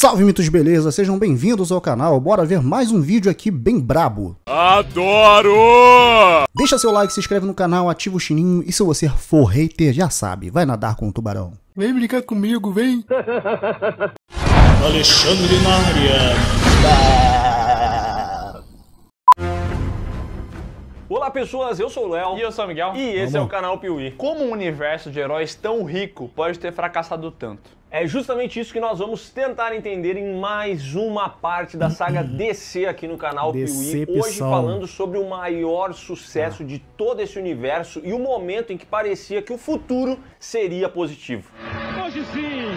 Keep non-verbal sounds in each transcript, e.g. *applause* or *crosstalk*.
Salve mitos beleza, sejam bem-vindos ao canal, bora ver mais um vídeo aqui bem brabo. Adoro! Deixa seu like, se inscreve no canal, ativa o sininho e se você for hater já sabe, vai nadar com o tubarão. Vem brincar comigo, vem! *laughs* Alexandre Maria. Ah. Olá pessoas, eu sou o Léo. E eu sou o Miguel. E esse Vamos. é o canal Piuí. Como um universo de heróis tão rico pode ter fracassado tanto? É justamente isso que nós vamos tentar entender em mais uma parte da saga *clears throat* DC aqui no canal Piuí. Hoje falando sobre o maior sucesso ah. de todo esse universo e o momento em que parecia que o futuro seria positivo. Hoje sim!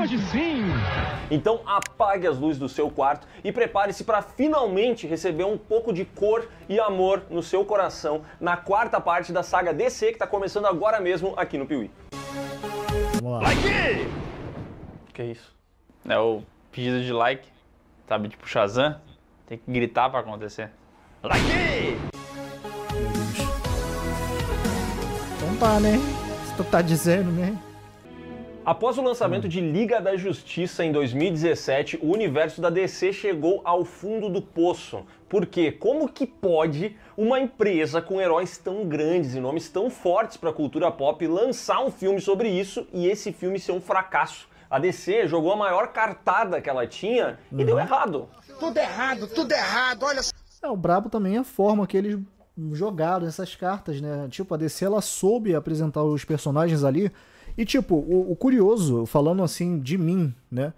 Hoje sim! Então apague as luzes do seu quarto e prepare-se para finalmente receber um pouco de cor e amor no seu coração na quarta parte da saga DC que está começando agora mesmo aqui no Piuí. Vamos lá. Like! Que é isso? É o pedido de like, sabe? Tipo Shazam. Tem que gritar para acontecer. Like! Então tá, né? Se tu tá dizendo, né? Após o lançamento de Liga da Justiça em 2017, o universo da DC chegou ao fundo do poço. Porque como que pode uma empresa com heróis tão grandes e nomes tão fortes para a cultura pop lançar um filme sobre isso e esse filme ser um fracasso? A DC jogou a maior cartada que ela tinha e uhum. deu errado. Tudo errado, tudo errado, olha. É, o brabo também é a forma que eles jogaram essas cartas, né? Tipo, a DC ela soube apresentar os personagens ali e, tipo, o, o curioso, falando assim de mim, né?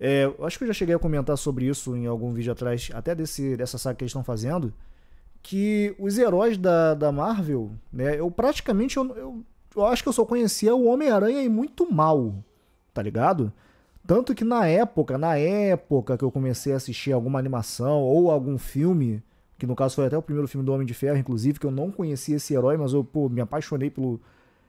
É, acho que eu já cheguei a comentar sobre isso em algum vídeo atrás, até desse, dessa saga que eles estão fazendo. Que os heróis da, da Marvel, né? Eu praticamente. Eu, eu, eu acho que eu só conhecia o Homem-Aranha e muito mal, tá ligado? Tanto que na época, na época que eu comecei a assistir alguma animação ou algum filme, que no caso foi até o primeiro filme do Homem de Ferro, inclusive, que eu não conhecia esse herói, mas eu pô, me apaixonei pelo,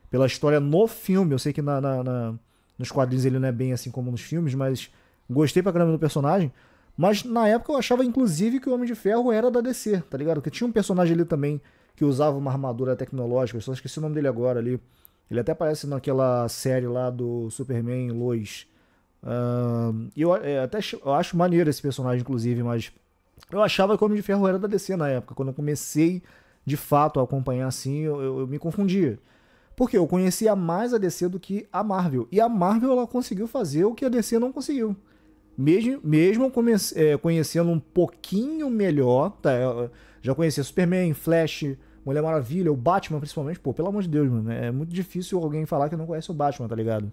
pela história no filme. Eu sei que na, na, na, nos quadrinhos ele não é bem assim como nos filmes, mas gostei pra caramba do personagem. Mas na época eu achava, inclusive, que o Homem de Ferro era da DC, tá ligado? Porque tinha um personagem ali também que usava uma armadura tecnológica, eu só esqueci o nome dele agora ali. Ele até aparece naquela série lá do Superman Lois. Uh, eu é, até eu acho maneiro esse personagem, inclusive, mas eu achava que o Homem de Ferro era da DC na época. Quando eu comecei de fato a acompanhar assim, eu, eu, eu me confundia. Porque eu conhecia mais a DC do que a Marvel. E a Marvel ela conseguiu fazer o que a DC não conseguiu. Mesmo, mesmo comece, é, conhecendo um pouquinho melhor, tá? Eu é, já conhecia Superman, Flash, Mulher Maravilha, o Batman principalmente. Pô, pelo amor de Deus, mano. É muito difícil alguém falar que não conhece o Batman, tá ligado?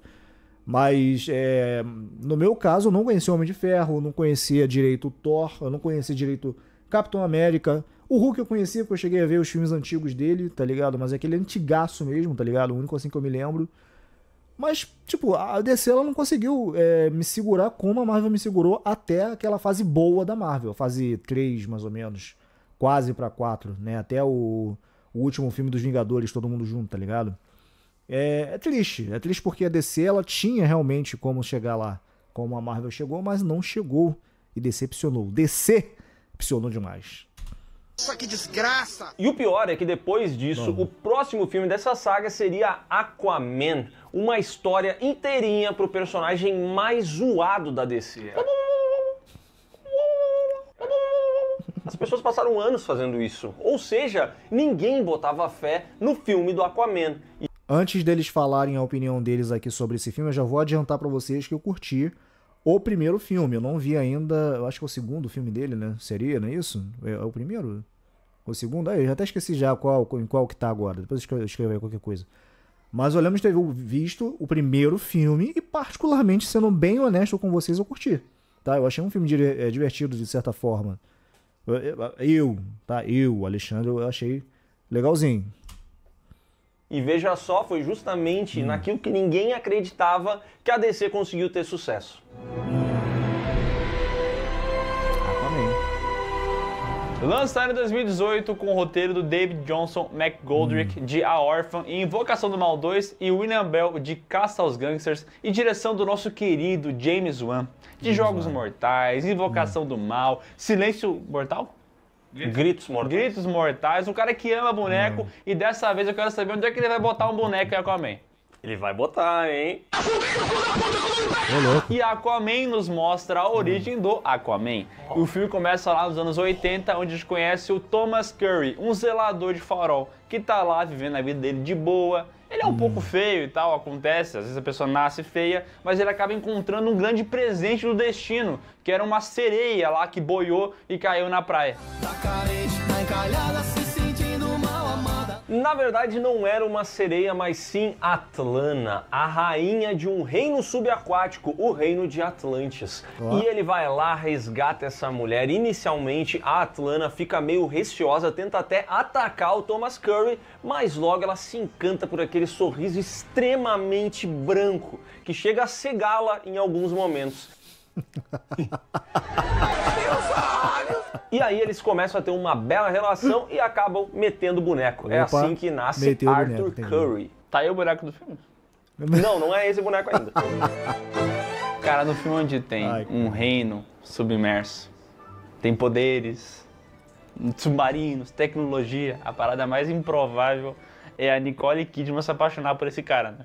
Mas é, no meu caso, eu não conhecia o Homem de Ferro, não conhecia direito o Thor, eu não conhecia direito Capitão América, o Hulk eu conhecia porque eu cheguei a ver os filmes antigos dele, tá ligado? Mas é aquele antigaço mesmo, tá ligado? O único assim que eu me lembro. Mas, tipo, a DC ela não conseguiu é, me segurar como a Marvel me segurou até aquela fase boa da Marvel, fase 3 mais ou menos, quase para 4, né? Até o, o, último filme dos Vingadores, todo mundo junto, tá ligado? É, é, triste, é triste porque a DC ela tinha realmente como chegar lá, como a Marvel chegou, mas não chegou e decepcionou. DC decepcionou demais. Nossa, que desgraça! E o pior é que depois disso, o próximo filme dessa saga seria Aquaman, uma história inteirinha pro personagem mais zoado da DC. As pessoas passaram anos fazendo isso. Ou seja, ninguém botava fé no filme do Aquaman. E... Antes deles falarem a opinião deles aqui sobre esse filme, eu já vou adiantar para vocês que eu curti o primeiro filme. Eu não vi ainda, eu acho que é o segundo filme dele, né? Seria, não é isso? É, é o primeiro? O segundo? Ah, eu já até esqueci já qual, em qual que tá agora. Depois eu escrevo aí qualquer coisa. Mas olhamos lembro ter visto o primeiro filme e, particularmente, sendo bem honesto com vocês, eu curti. Tá? Eu achei um filme é, divertido, de certa forma. Eu, tá? Eu, Alexandre, eu achei legalzinho. E veja só, foi justamente hum. naquilo que ninguém acreditava que a DC conseguiu ter sucesso. Lançado em 2018 com o roteiro do David Johnson McGoldrick hum. de A Orphan e Invocação do Mal 2 e William Bell de Caça aos Gangsters e direção do nosso querido James Wan de James Jogos Wan. Mortais, Invocação hum. do Mal, Silêncio Mortal? Gritos, Gritos Mortais. Gritos Mortais, um cara que ama boneco hum. e dessa vez eu quero saber onde é que ele vai botar um boneco em Aquaman. Ele vai botar, hein? E Aquaman nos mostra a origem do Aquaman. E o filme começa lá nos anos 80, onde a gente conhece o Thomas Curry, um zelador de farol, que tá lá vivendo a vida dele de boa, ele é um hum. pouco feio e tal, acontece, às vezes a pessoa nasce feia, mas ele acaba encontrando um grande presente do destino, que era uma sereia lá que boiou e caiu na praia. Tá carente, tá encalhada, assim. Na verdade, não era uma sereia, mas sim Atlana, a rainha de um reino subaquático, o reino de Atlantis. E ele vai lá, resgata essa mulher. Inicialmente, a Atlana fica meio receosa, tenta até atacar o Thomas Curry, mas logo ela se encanta por aquele sorriso extremamente branco que chega a cegá-la em alguns momentos. E aí eles começam a ter uma bela relação e acabam metendo boneco. É Opa, é assim que nasce Arthur boneco, Curry. Tá aí o boneco do filme? Não, não é esse boneco ainda. *laughs* cara, no filme onde tem Ai, um reino submerso, tem poderes, submarinos, tecnologia, a parada mais improvável é a Nicole Kidman se apaixonar por esse cara, né?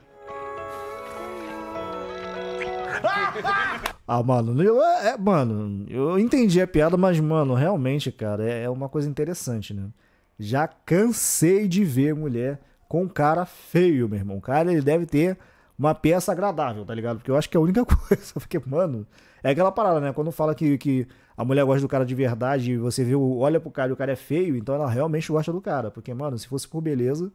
*laughs* ah, mano, eu, é, é, mano, eu entendi a piada, mas, mano, realmente, cara, é, é uma coisa interessante, né? Já cansei de ver mulher com cara feio, meu irmão. O cara, ele deve ter uma peça agradável, tá ligado? Porque eu acho que é a única *laughs* coisa. Porque, mano, é aquela parada, né? Quando fala que, que a mulher gosta do cara de verdade e você vê, olha pro cara e o cara é feio, então ela realmente gosta do cara. Porque, mano, se fosse por beleza,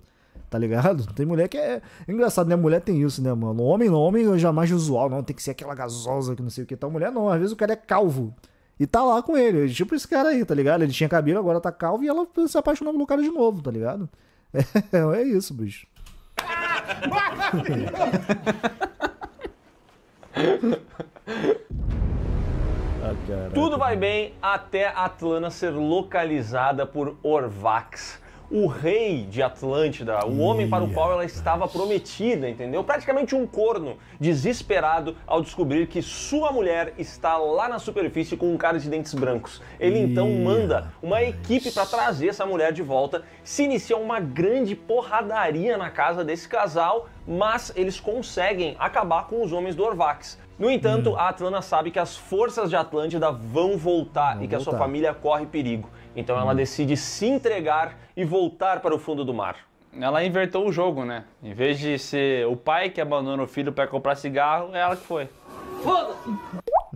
tá ligado? Tem mulher que é... é. Engraçado, né? Mulher tem isso, né, mano? Homem não, homem eu é jamais usual, não. Tem que ser aquela gasosa que não sei o que então, tal. Mulher não, às vezes o cara é calvo. E tá lá com ele. É tipo esse cara aí, tá ligado? Ele tinha cabelo, agora tá calvo e ela se apaixonou pelo cara de novo, tá ligado? *laughs* É, é isso, bicho. *laughs* ah, Tudo vai bem até Atlanta ser localizada por Orvax o rei de Atlântida, o homem para o qual ela estava prometida, entendeu? Praticamente um corno desesperado ao descobrir que sua mulher está lá na superfície com um cara de dentes brancos. Ele então manda uma equipe para trazer essa mulher de volta. Se inicia uma grande porradaria na casa desse casal, mas eles conseguem acabar com os homens do Orvax. No entanto, hum. a Atlana sabe que as forças de Atlântida vão voltar vão e que voltar. a sua família corre perigo. Então ela decide se entregar e voltar para o fundo do mar. Ela invertou o jogo, né? Em vez de ser o pai que abandona o filho para comprar cigarro, é ela que foi. Foda-se!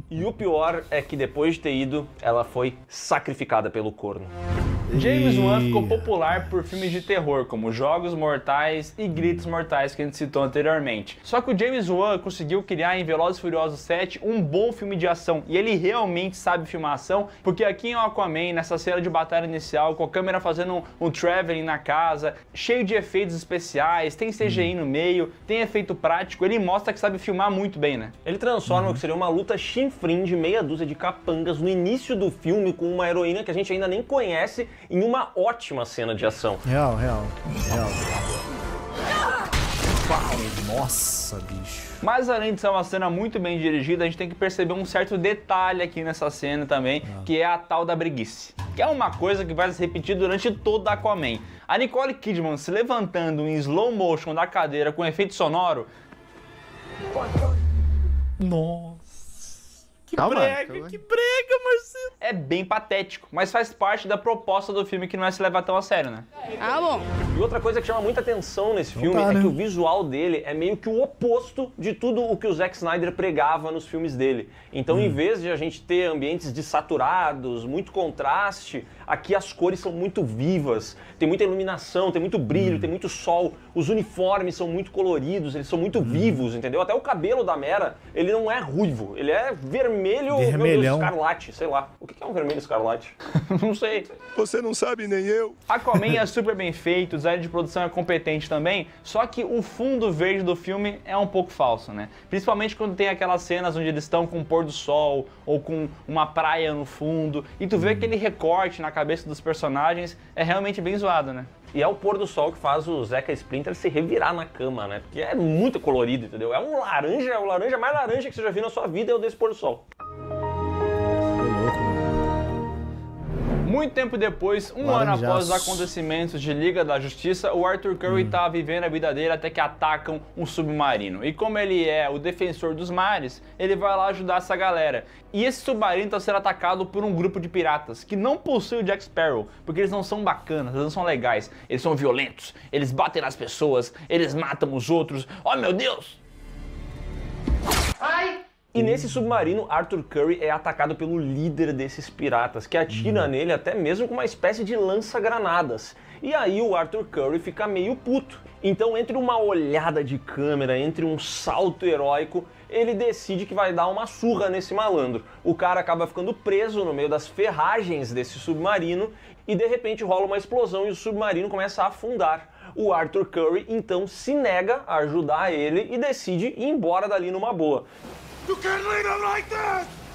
E o pior é que depois de ter ido, ela foi sacrificada pelo corno. James Wan ficou popular por filmes de terror, como Jogos Mortais e Gritos Mortais, que a gente citou anteriormente. Só que o James Wan conseguiu criar em Velozes e Furiosos 7 um bom filme de ação, e ele realmente sabe filmar ação, porque aqui em Aquaman, nessa cena de batalha inicial, com a câmera fazendo um, um traveling na casa, cheio de efeitos especiais, tem CGI no meio, tem efeito prático, ele mostra que sabe filmar muito bem, né? Ele transforma uhum. o que seria uma luta chin infringe meia dúzia de capangas no início do filme com uma heroína que a gente ainda nem conhece em uma ótima cena de ação. Real, real, real. Nossa, bicho. Mas além de ser uma cena muito bem dirigida, a gente tem que perceber um certo detalhe aqui nessa cena também, ah. que é a tal da breguice. Que é uma coisa que vai se repetir durante toda a Aquaman. A Nicole Kidman se levantando em slow motion da cadeira com efeito sonoro. Nossa. Que calma, brega, calma. que brega, Marcelo. É bem patético, mas faz parte da proposta do filme que não é se levar tão a sério, né? Ah, bom. E outra coisa que chama muita atenção nesse então filme tá, é né? que o visual dele é meio que o oposto de tudo o que o Zack Snyder pregava nos filmes dele. Então, hum. em vez de a gente ter ambientes desaturados, muito contraste, aqui as cores são muito vivas, tem muita iluminação, tem muito brilho, hum. tem muito sol, os uniformes são muito coloridos, eles são muito hum. vivos, entendeu? Até o cabelo da Mera, ele não é ruivo, ele é vermelho vermelho escarlate, sei lá. O que é um vermelho escarlate? *laughs* não sei. Você não sabe nem eu. Aquaman é *laughs* super bem feito, o design de produção é competente também, só que o fundo verde do filme é um pouco falso, né? Principalmente quando tem aquelas cenas onde eles estão com o pôr do sol ou com uma praia no fundo e tu vê uhum. aquele recorte na cabeça dos personagens, é realmente bem zoado, né? E é o pôr do sol que faz o Zeca Splinter se revirar na cama, né? Porque é muito colorido, entendeu? É um laranja, é o laranja mais laranja que você já viu na sua vida é o desse pôr do sol. Muito tempo depois, um Laranjaço. ano após os acontecimentos de Liga da Justiça, o Arthur Curry está hum. Tá vivendo a vida dele até que atacam um submarino. E como ele é o defensor dos mares, ele vai lá ajudar essa galera. E esse submarino está sendo atacado por um grupo de piratas que não possui o Jack Sparrow, porque eles não são bacanas, eles não são legais, eles são violentos, eles batem nas pessoas, eles matam os outros. Oh meu Deus! Ai! E nesse submarino, Arthur Curry é atacado pelo líder desses piratas, que atira uhum. nele até mesmo com uma espécie de lança-granadas. E aí o Arthur Curry fica meio puto. Então, entre uma olhada de câmera, entre um salto heróico, ele decide que vai dar uma surra nesse malandro. O cara acaba ficando preso no meio das ferragens desse submarino e de repente rola uma explosão e o submarino começa a afundar. O Arthur Curry então se nega a ajudar ele e decide ir embora dali numa boa.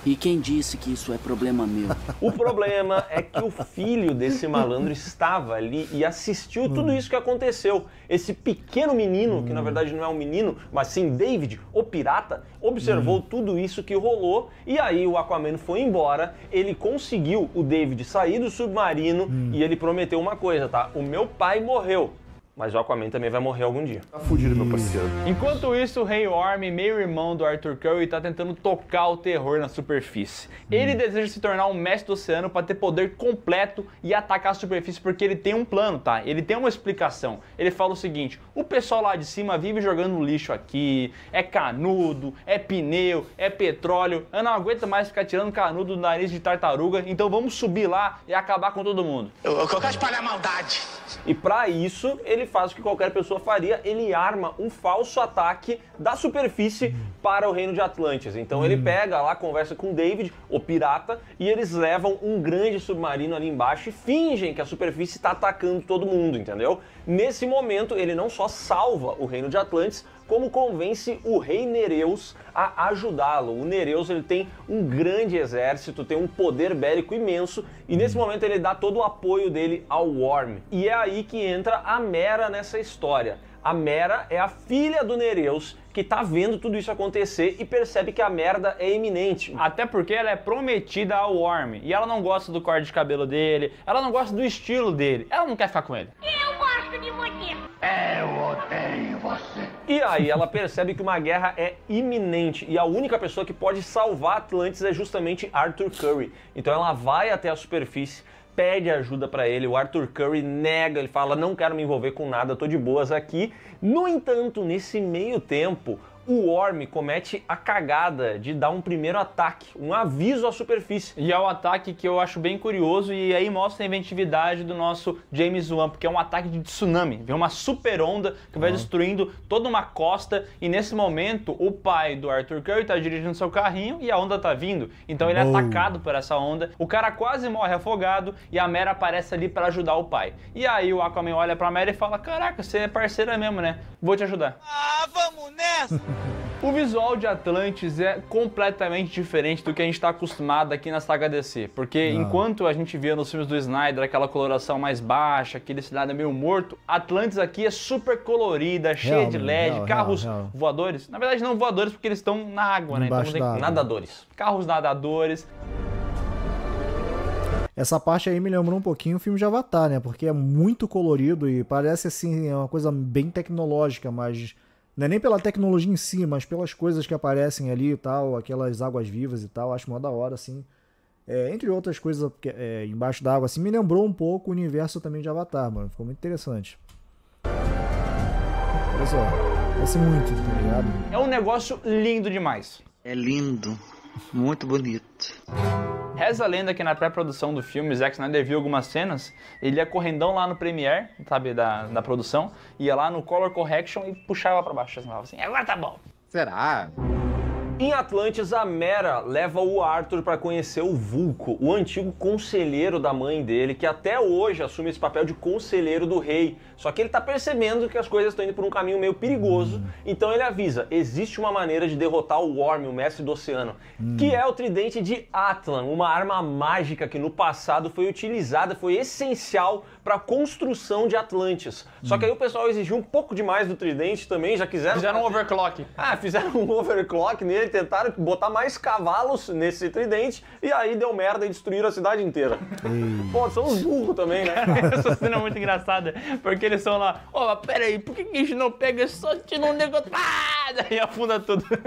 E quem disse que isso é problema meu? o problema é que o filho desse malandro estava ali e assistiu tudo isso que aconteceu. Esse pequeno menino, que na verdade não é um menino, mas sim David, o pirata, observou tudo isso que rolou e aí o Aquaman foi embora, ele conseguiu o David sair do submarino e ele prometeu uma coisa, tá? O meu pai morreu, mas o Aquaman também vai morrer algum dia. Tá fudido, meu parceiro. Enquanto isso, o Rei Orme, meio-irmão do Arthur Curry, tá tentando tocar o terror na superfície. Ele deseja se tornar um mestre do oceano para ter poder completo e atacar a superfície porque ele tem um plano, tá? Ele tem uma explicação. Ele fala o seguinte: o pessoal lá de cima vive jogando lixo aqui, é canudo, é pneu, é petróleo. Eu não aguento mais ficar tirando canudo do nariz de tartaruga, então vamos subir lá e acabar com todo mundo. Eu, eu quero espalhar maldade. E para isso, ele faz o que qualquer pessoa faria, ele arma um falso ataque da superfície para o reino de Atlantis. Então ele hum. pega lá, conversa com David, o pirata, e eles levam um grande submarino ali embaixo e fingem que a superfície está atacando todo mundo, entendeu? Nesse momento, ele não só salva o reino de Atlantis, como convence o rei Nereus a ajudá-lo. O Nereus ele tem um grande exército, tem um poder bélico imenso e nesse momento ele dá todo o apoio dele ao Worm. E é aí que entra a Mera nessa história. A Mera é a filha do Nereus que tá vendo tudo isso acontecer e percebe que a merda é iminente. Até porque ela é prometida ao Worm e ela não gosta do corte de cabelo dele, ela não gosta do estilo dele, ela não quer ficar com ele. Eu gosto de você. Eu odeio você. E aí ela percebe que uma guerra é iminente e a única pessoa que pode salvar Atlantis é justamente Arthur Curry. Então ela vai até a superfície, pede ajuda para ele, o Arthur Curry nega, ele fala: "Não quero me envolver com nada, tô de boas aqui". No entanto, nesse meio tempo, o Worm comete a cagada de dar um primeiro ataque, um aviso à superfície. E é um ataque que eu acho bem curioso e aí mostra a inventividade do nosso James Wan, porque é um ataque de tsunami, vem uma super onda que vai uhum. destruindo toda uma costa e nesse momento o pai do Arthur Curry está dirigindo seu carrinho e a onda está vindo. Então ele é atacado por essa onda, o cara quase morre afogado e a Mera aparece ali para ajudar o pai. E aí o Aquaman olha para a Mera e fala: "Caraca, você é parceira mesmo, né? Vou te ajudar." Ah! vamos nessa! *laughs* O visual de Atlantis é completamente diferente do que a gente está acostumado aqui na saga DC, porque Não. enquanto a gente via nos filmes do Snyder aquela coloração mais baixa, aquele cenário meio morto, Atlantis aqui é super colorida, cheia de LED, real, carros real, real. voadores. Na verdade não voadores porque eles estão na água, né? Embaixo então não tem nadadores. Carros nadadores. Essa parte aí me lembrou um pouquinho o filme de Avatar, né? Porque é muito colorido e parece assim, é uma coisa bem tecnológica, mas não é nem pela tecnologia em si, mas pelas coisas que aparecem ali e tal, aquelas águas vivas e tal, acho mó da hora, assim. É, entre outras coisas é, embaixo d'água, assim, me lembrou um pouco o universo também de Avatar, mano. Ficou muito interessante. Olha só, parece muito, tá ligado? É um negócio lindo demais. É lindo. Muito bonito. Reza a lenda que na pré-produção do filme, Zack Snyder viu algumas cenas, ele ia correndão lá no Premiere, sabe, da, da produção, ia lá no Color Correction e puxava pra baixo, assim, falava assim, agora tá bom. Será? Em Atlantis, a Mera leva o Arthur para conhecer o Vulco, o antigo conselheiro da mãe dele, que até hoje assume esse papel de conselheiro do rei. Só que ele tá percebendo que as coisas estão indo por um caminho meio perigoso, hum. então ele avisa: existe uma maneira de derrotar o Worm, o mestre do oceano, hum. que é o tridente de Atlan, uma arma mágica que no passado foi utilizada, foi essencial para construção de Atlantis. Só que aí o pessoal exigiu um pouco demais do Tridente também, já quiseram. Fizeram um overclock. Ah, fizeram um overclock nele, tentaram botar mais cavalos nesse Tridente e aí deu merda e destruíram a cidade inteira. Pô, são os burros também, né? *laughs* Essa cena é muito engraçada, porque eles são lá, ó, oh, pera aí, por que a gente não pega só tira um negócio ah, *laughs* e afunda tudo? Puta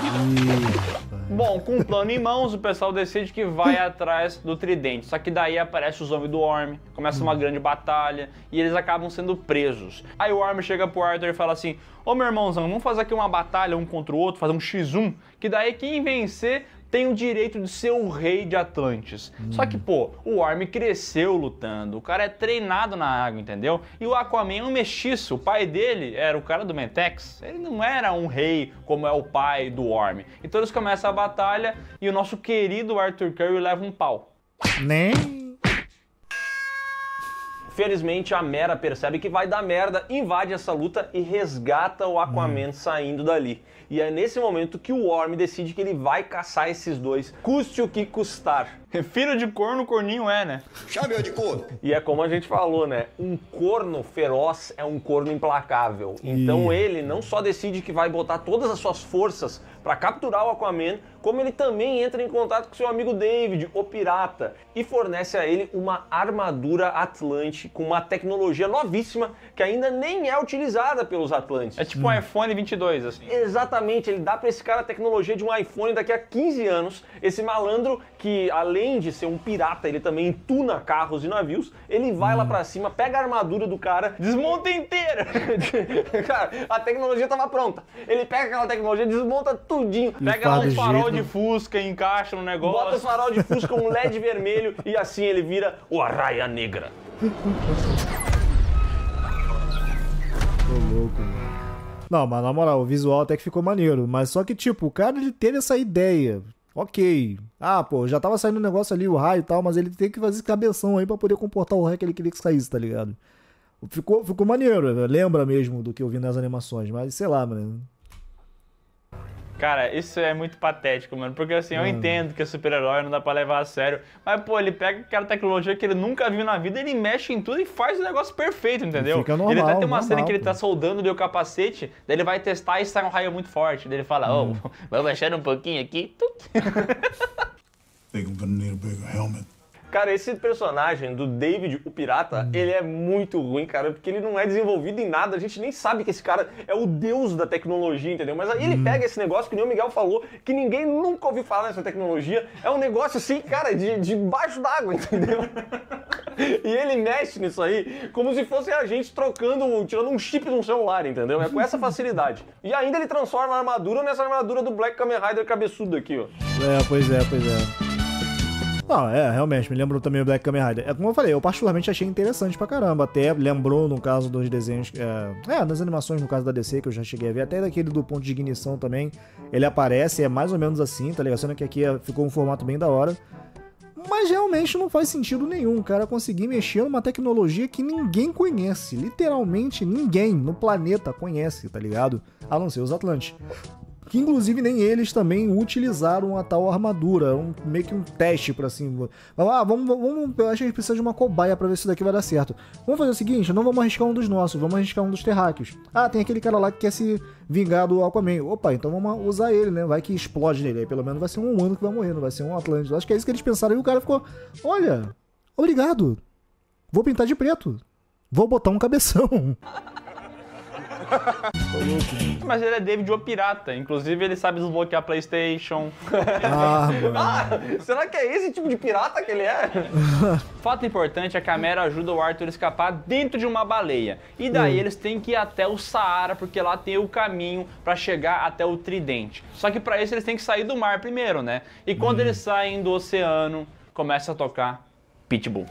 vida! Bom, com o plano em mãos, o pessoal decide que vai *laughs* atrás do tridente. Só que daí aparece o Zombie do Orm, começa uma hum. grande batalha e eles acabam sendo presos. Aí o Orm chega pro Arthur e fala assim: Ô meu irmãozão, vamos fazer aqui uma batalha um contra o outro, fazer um x1, que daí quem vencer tem o direito de ser o rei de Atlantis. Hum. Só que, pô, o Orme cresceu lutando, o cara é treinado na água, entendeu? E o Aquaman é um mestiço, o pai dele era o cara do Mentex, ele não era um rei como é o pai do Orme. Então eles começam a batalha e o nosso querido Arthur Curry leva um pau. Nem Felizmente, a Mera percebe que vai dar merda, invade essa luta e resgata o Aquaman hum. saindo dali. E é nesse momento que o Orm decide que ele vai caçar esses dois, custe o que custar. *laughs* Filho de corno, corninho é, né? Chame de corno. E é como a gente falou, né? Um corno feroz é um corno implacável. Então ele não só decide que vai botar todas as suas forças para capturar o Aquaman, como ele também entra em contato com seu amigo David, o pirata, e fornece a ele uma armadura Atlante com uma tecnologia novíssima que ainda nem é utilizada pelos Atlantes. É tipo hum. um iPhone 22, assim. Exatamente, ele dá para esse cara a tecnologia de um iPhone daqui a 15 anos. Esse malandro que além além de ser um pirata, ele também entuna carros e navios. Ele vai hum. lá para cima, pega a armadura do cara, desmonta inteira. *laughs* cara, a tecnologia tava pronta. Ele pega aquela tecnologia, desmonta tudinho, e pega lá um farol jeito. de fusca, encaixa no negócio. Bota o farol de fusca, um LED vermelho *laughs* e assim ele vira o Arraia Negra. Tô louco, mano. Não, mas na moral, o visual até que ficou maneiro. Mas só que, tipo, o cara ele teve essa ideia Ok. Ah, pô, já tava saindo um negócio ali, o raio e tal, mas ele tem que fazer esse cabeção aí pra poder comportar o raio que ele queria que saísse, tá ligado? Ficou, ficou maneiro, lembra mesmo do que eu vi nas animações, mas sei lá, mano. Cara, isso é muito patético, mano. Porque assim, eu hum. entendo que é super-herói, não dá pra levar a sério. Mas, pô, ele pega aquela tecnologia que ele nunca viu na vida, ele mexe em tudo e faz o negócio perfeito, entendeu? Fica normal, ele até tem uma normal, cena que ele tá soldando o capacete, daí ele vai testar e sai um raio muito forte. Daí ele fala, ô, hum. oh, vamos mexer um pouquinho aqui. Big, *laughs* helmet. Cara, esse personagem do David, o pirata, hum. ele é muito ruim, cara, porque ele não é desenvolvido em nada. A gente nem sabe que esse cara é o deus da tecnologia, entendeu? Mas aí ele hum. pega esse negócio que nem o Miguel falou, que ninguém nunca ouviu falar nessa tecnologia. É um negócio assim, cara, de, de baixo d'água, entendeu? *laughs* e ele mexe nisso aí como se fosse a gente trocando, tirando um chip de um celular, entendeu? É com essa facilidade. E ainda ele transforma a armadura nessa armadura do Black Kamen Rider cabeçudo aqui, ó. É, pois é, pois é. Não, é, realmente, me lembrou também o Black Kamen Rider. É como eu falei, eu particularmente achei interessante pra caramba. Até lembrou, no caso dos desenhos. É, é, nas animações, no caso da DC, que eu já cheguei a ver, até daquele do ponto de ignição também. Ele aparece, é mais ou menos assim, tá ligado? Sendo que aqui é, ficou um formato bem da hora. Mas realmente não faz sentido nenhum, cara, conseguir mexer numa tecnologia que ninguém conhece. Literalmente ninguém no planeta conhece, tá ligado? A não ser os Atlantes que inclusive nem eles também utilizaram a tal armadura, é um, meio que um teste para assim, ah, vamos, vamos, eu acho que a gente precisa de uma cobaia para ver se isso daqui vai dar certo. Vamos fazer o seguinte, não vamos arriscar um dos nossos, vamos arriscar um dos terráqueos. Ah, tem aquele cara lá que quer se vingar do Aquaman. Opa, então vamos usar ele, né? Vai que explode nele, aí pelo menos vai ser um humano que vai morrer, não vai ser um Atlântico. Acho que é isso que eles pensaram e o cara ficou, olha, obrigado. Vou pintar de preto. Vou botar um cabeção. *laughs* *laughs* Mas ele é David o pirata. Inclusive, ele sabe desbloquear PlayStation. Ah, ah, será que é esse tipo de pirata que ele é? *laughs* Fato importante é que a Mera ajuda o Arthur a escapar dentro de uma baleia. E daí hum. eles têm que ir até o Saara, porque lá tem o caminho para chegar até o Tridente. Só que para isso eles têm que sair do mar primeiro, né? E quando hum. eles saem do oceano, começa a tocar Pitbull.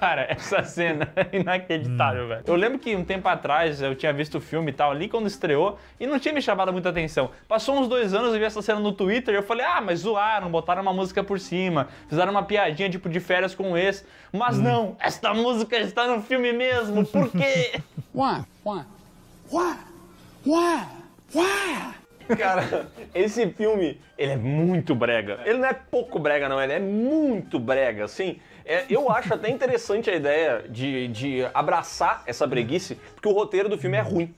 Cara, essa cena é inacreditável, hum. velho. Eu lembro que um tempo atrás eu tinha visto o filme e tal, ali quando estreou, e não tinha me chamado muita atenção. Passou uns dois anos eu vi essa cena no Twitter e eu falei, ah, mas zoaram, botaram uma música por cima, fizeram uma piadinha tipo de férias com o ex. Mas hum. não, esta música está no filme mesmo, por quê? *laughs* Why? Why? Why? Why? Why? Cara, esse filme, ele é muito brega. É. Ele não é pouco brega, não, ele é muito brega, assim. É, eu acho até interessante a ideia de, de abraçar essa breguice, porque o roteiro do filme é ruim.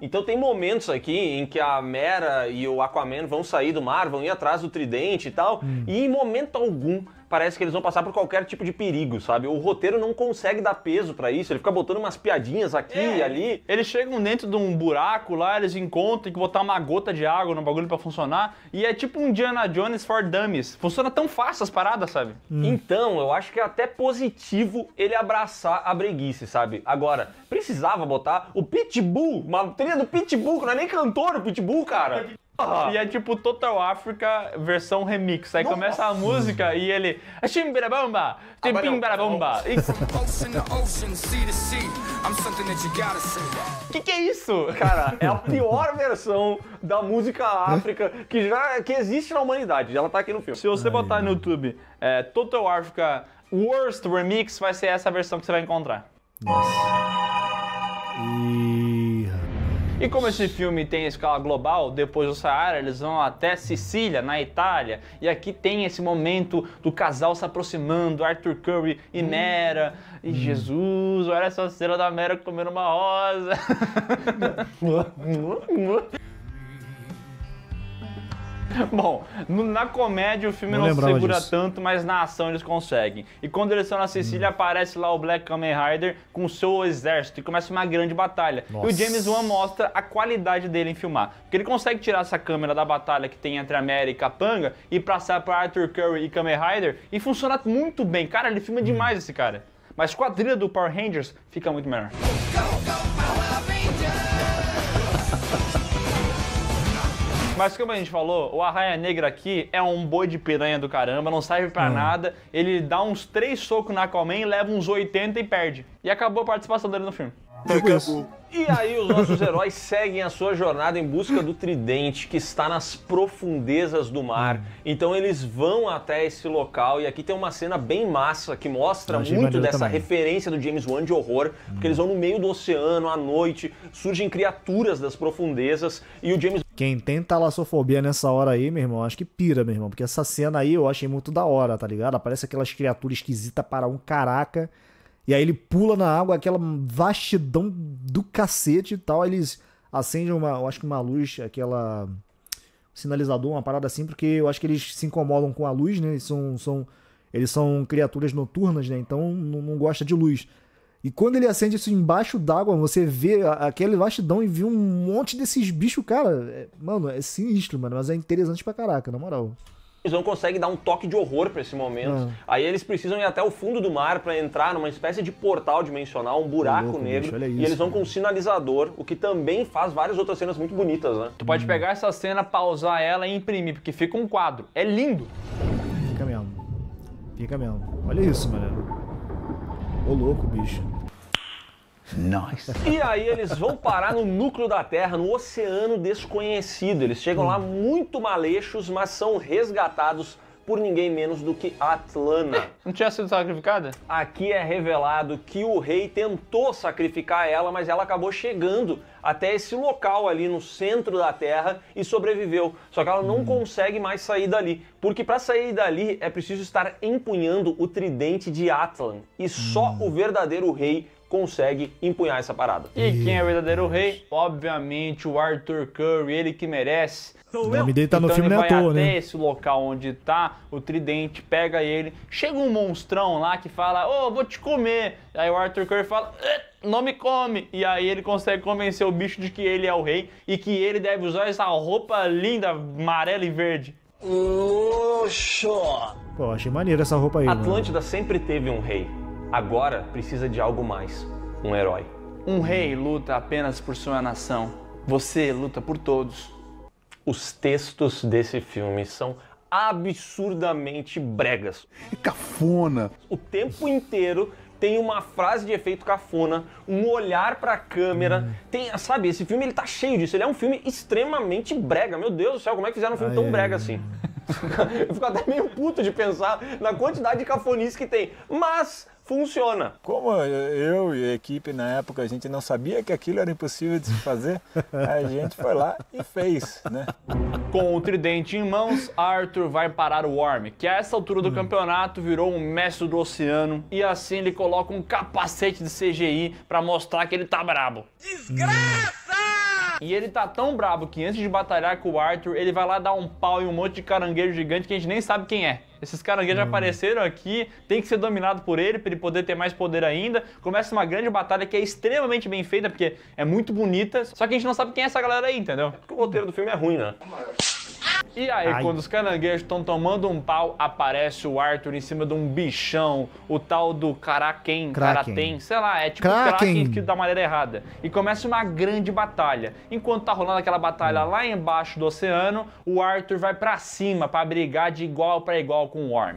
Então tem momentos aqui em que a Mera e o Aquaman vão sair do mar, vão ir atrás do tridente e tal, hum. e em momento algum parece que eles vão passar por qualquer tipo de perigo, sabe? O roteiro não consegue dar peso para isso, ele fica botando umas piadinhas aqui é. e ali. Eles chegam dentro de um buraco lá, eles encontram, tem que botar uma gota de água no bagulho para funcionar, e é tipo um Indiana Jones for Dummies. Funciona tão fácil as paradas, sabe? Hum. Então, eu acho que é até positivo ele abraçar a breguice, sabe? Agora, precisava botar o Pitbull, uma trilha do Pitbull, que não é nem cantor o Pitbull, cara. Ah. E é tipo Total Africa versão remix. Aí Nossa. começa a música e ele. Chimbirabamba! Timbirabamba! É e... Que que é isso? Cara, é a pior *laughs* versão da música África que já que existe na humanidade. Ela tá aqui no filme. Se você botar no YouTube é, Total Africa Worst Remix, vai ser essa versão que você vai encontrar. Nossa. E e como esse filme tem escala global, depois do Saara eles vão até Sicília, na Itália, e aqui tem esse momento do casal se aproximando, Arthur Curry e Mera. E hum. Jesus, olha essa cena da Mera comendo uma rosa. *laughs* *laughs* *laughs* Bom, na comédia o filme não, não segura disso. tanto, mas na ação eles conseguem. E quando eles estão na Sicília, hum. aparece lá o Black Kamen Rider com seu exército e começa uma grande batalha. Nossa. E o James Wan mostra a qualidade dele em filmar. Porque ele consegue tirar essa câmera da batalha que tem entre América e Capanga e passar para Arthur Curry e Kamen Rider e funciona muito bem. Cara, ele filma hum. demais esse cara. Mas com a trilha do Power Rangers fica muito melhor. Go, go, go. Mas como a gente falou, o Arraia Negra aqui é um boi de piranha do caramba, não serve pra hum. nada. Ele dá uns três socos na Aquaman, leva uns 80 e perde. E acabou a participação dele no filme. Acabou. E aí os nossos heróis seguem a sua jornada em busca do tridente que está nas profundezas do mar. Hum. Então eles vão até esse local e aqui tem uma cena bem massa que mostra muito dessa também. referência do James Wan de horror, porque hum. eles vão no meio do oceano à noite, surgem criaturas das profundezas e o James quem tem talassofobia nessa hora aí, meu irmão, acho que pira, meu irmão. Porque essa cena aí eu achei muito da hora, tá ligado? Aparece aquelas criaturas esquisitas para um caraca. E aí ele pula na água, aquela vastidão do cacete e tal. Aí eles acendem uma, eu acho que uma luz, aquela. Sinalizador, uma parada assim, porque eu acho que eles se incomodam com a luz, né? Eles são, são, eles são criaturas noturnas, né? Então não, não gosta de luz. E quando ele acende isso embaixo d'água, você vê aquela vastidão e vê um monte desses bichos, cara. É, mano, é sinistro, mano, mas é interessante pra caraca, na moral. Eles não conseguem dar um toque de horror para esse momento. Ah. Aí eles precisam ir até o fundo do mar para entrar numa espécie de portal dimensional, um buraco louco, negro. Bicho, isso, e eles vão com um sinalizador, o que também faz várias outras cenas muito bonitas, né? Tu pode hum. pegar essa cena, pausar ela e imprimir, porque fica um quadro. É lindo. Fica mesmo. Fica mesmo. Olha isso, mano. Ô louco, bicho. E aí eles vão parar no núcleo da Terra, no oceano desconhecido. Eles chegam lá muito maleixos, mas são resgatados por ninguém menos do que Atlana. Não tinha sido sacrificada? Aqui é revelado que o rei tentou sacrificar ela, mas ela acabou chegando até esse local ali no centro da Terra e sobreviveu. Só que ela não hum. consegue mais sair dali, porque para sair dali é preciso estar empunhando o tridente de Atlan e só hum. o verdadeiro rei consegue empunhar essa parada. E quem é o verdadeiro rei? Obviamente o Arthur Curry, ele que merece. O nome dele tá então no então, filme, ele vai é até né? esse local onde tá, o tridente pega ele, chega um monstrão lá que fala, ô, oh, vou te comer. Aí o Arthur Curry fala, eh, não me come. E aí ele consegue convencer o bicho de que ele é o rei e que ele deve usar essa roupa linda, amarela e verde. Luxo! Pô, achei maneiro essa roupa aí. Atlântida mano. sempre teve um rei agora precisa de algo mais: um herói. Um rei luta apenas por sua nação. Você luta por todos. Os textos desse filme são absurdamente bregas. E cafona. O tempo inteiro tem uma frase de efeito cafona, um olhar pra câmera. Hum. Tem, sabe, esse filme ele tá cheio disso. Ele é um filme extremamente brega. Meu Deus do céu, como é que fizeram um filme tão é. brega assim? *laughs* Eu fico até meio puto de pensar na quantidade de cafonice que tem. Mas funciona. Como eu e a equipe na época a gente não sabia que aquilo era impossível de se fazer, *laughs* a gente foi lá e fez, né? Com o tridente em mãos, Arthur vai parar o Worm, que a essa altura do hum. campeonato virou um mestre do oceano e assim ele coloca um capacete de CGI para mostrar que ele tá brabo. Desgraça! E ele tá tão brabo que antes de batalhar com o Arthur, ele vai lá dar um pau em um monte de caranguejo gigante que a gente nem sabe quem é. Esses caranguejos hum. apareceram aqui, tem que ser dominado por ele para ele poder ter mais poder ainda. Começa uma grande batalha que é extremamente bem feita, porque é muito bonita, só que a gente não sabe quem é essa galera aí, entendeu? É porque o roteiro do filme é ruim, né? E aí, Ai. quando os caranguejos estão tomando um pau, aparece o Arthur em cima de um bichão, o tal do Karaken, Karaten, sei lá, é tipo Kraken. que da maneira errada. E começa uma grande batalha. Enquanto tá rolando aquela batalha lá embaixo do oceano, o Arthur vai para cima para brigar de igual para igual com o Worm.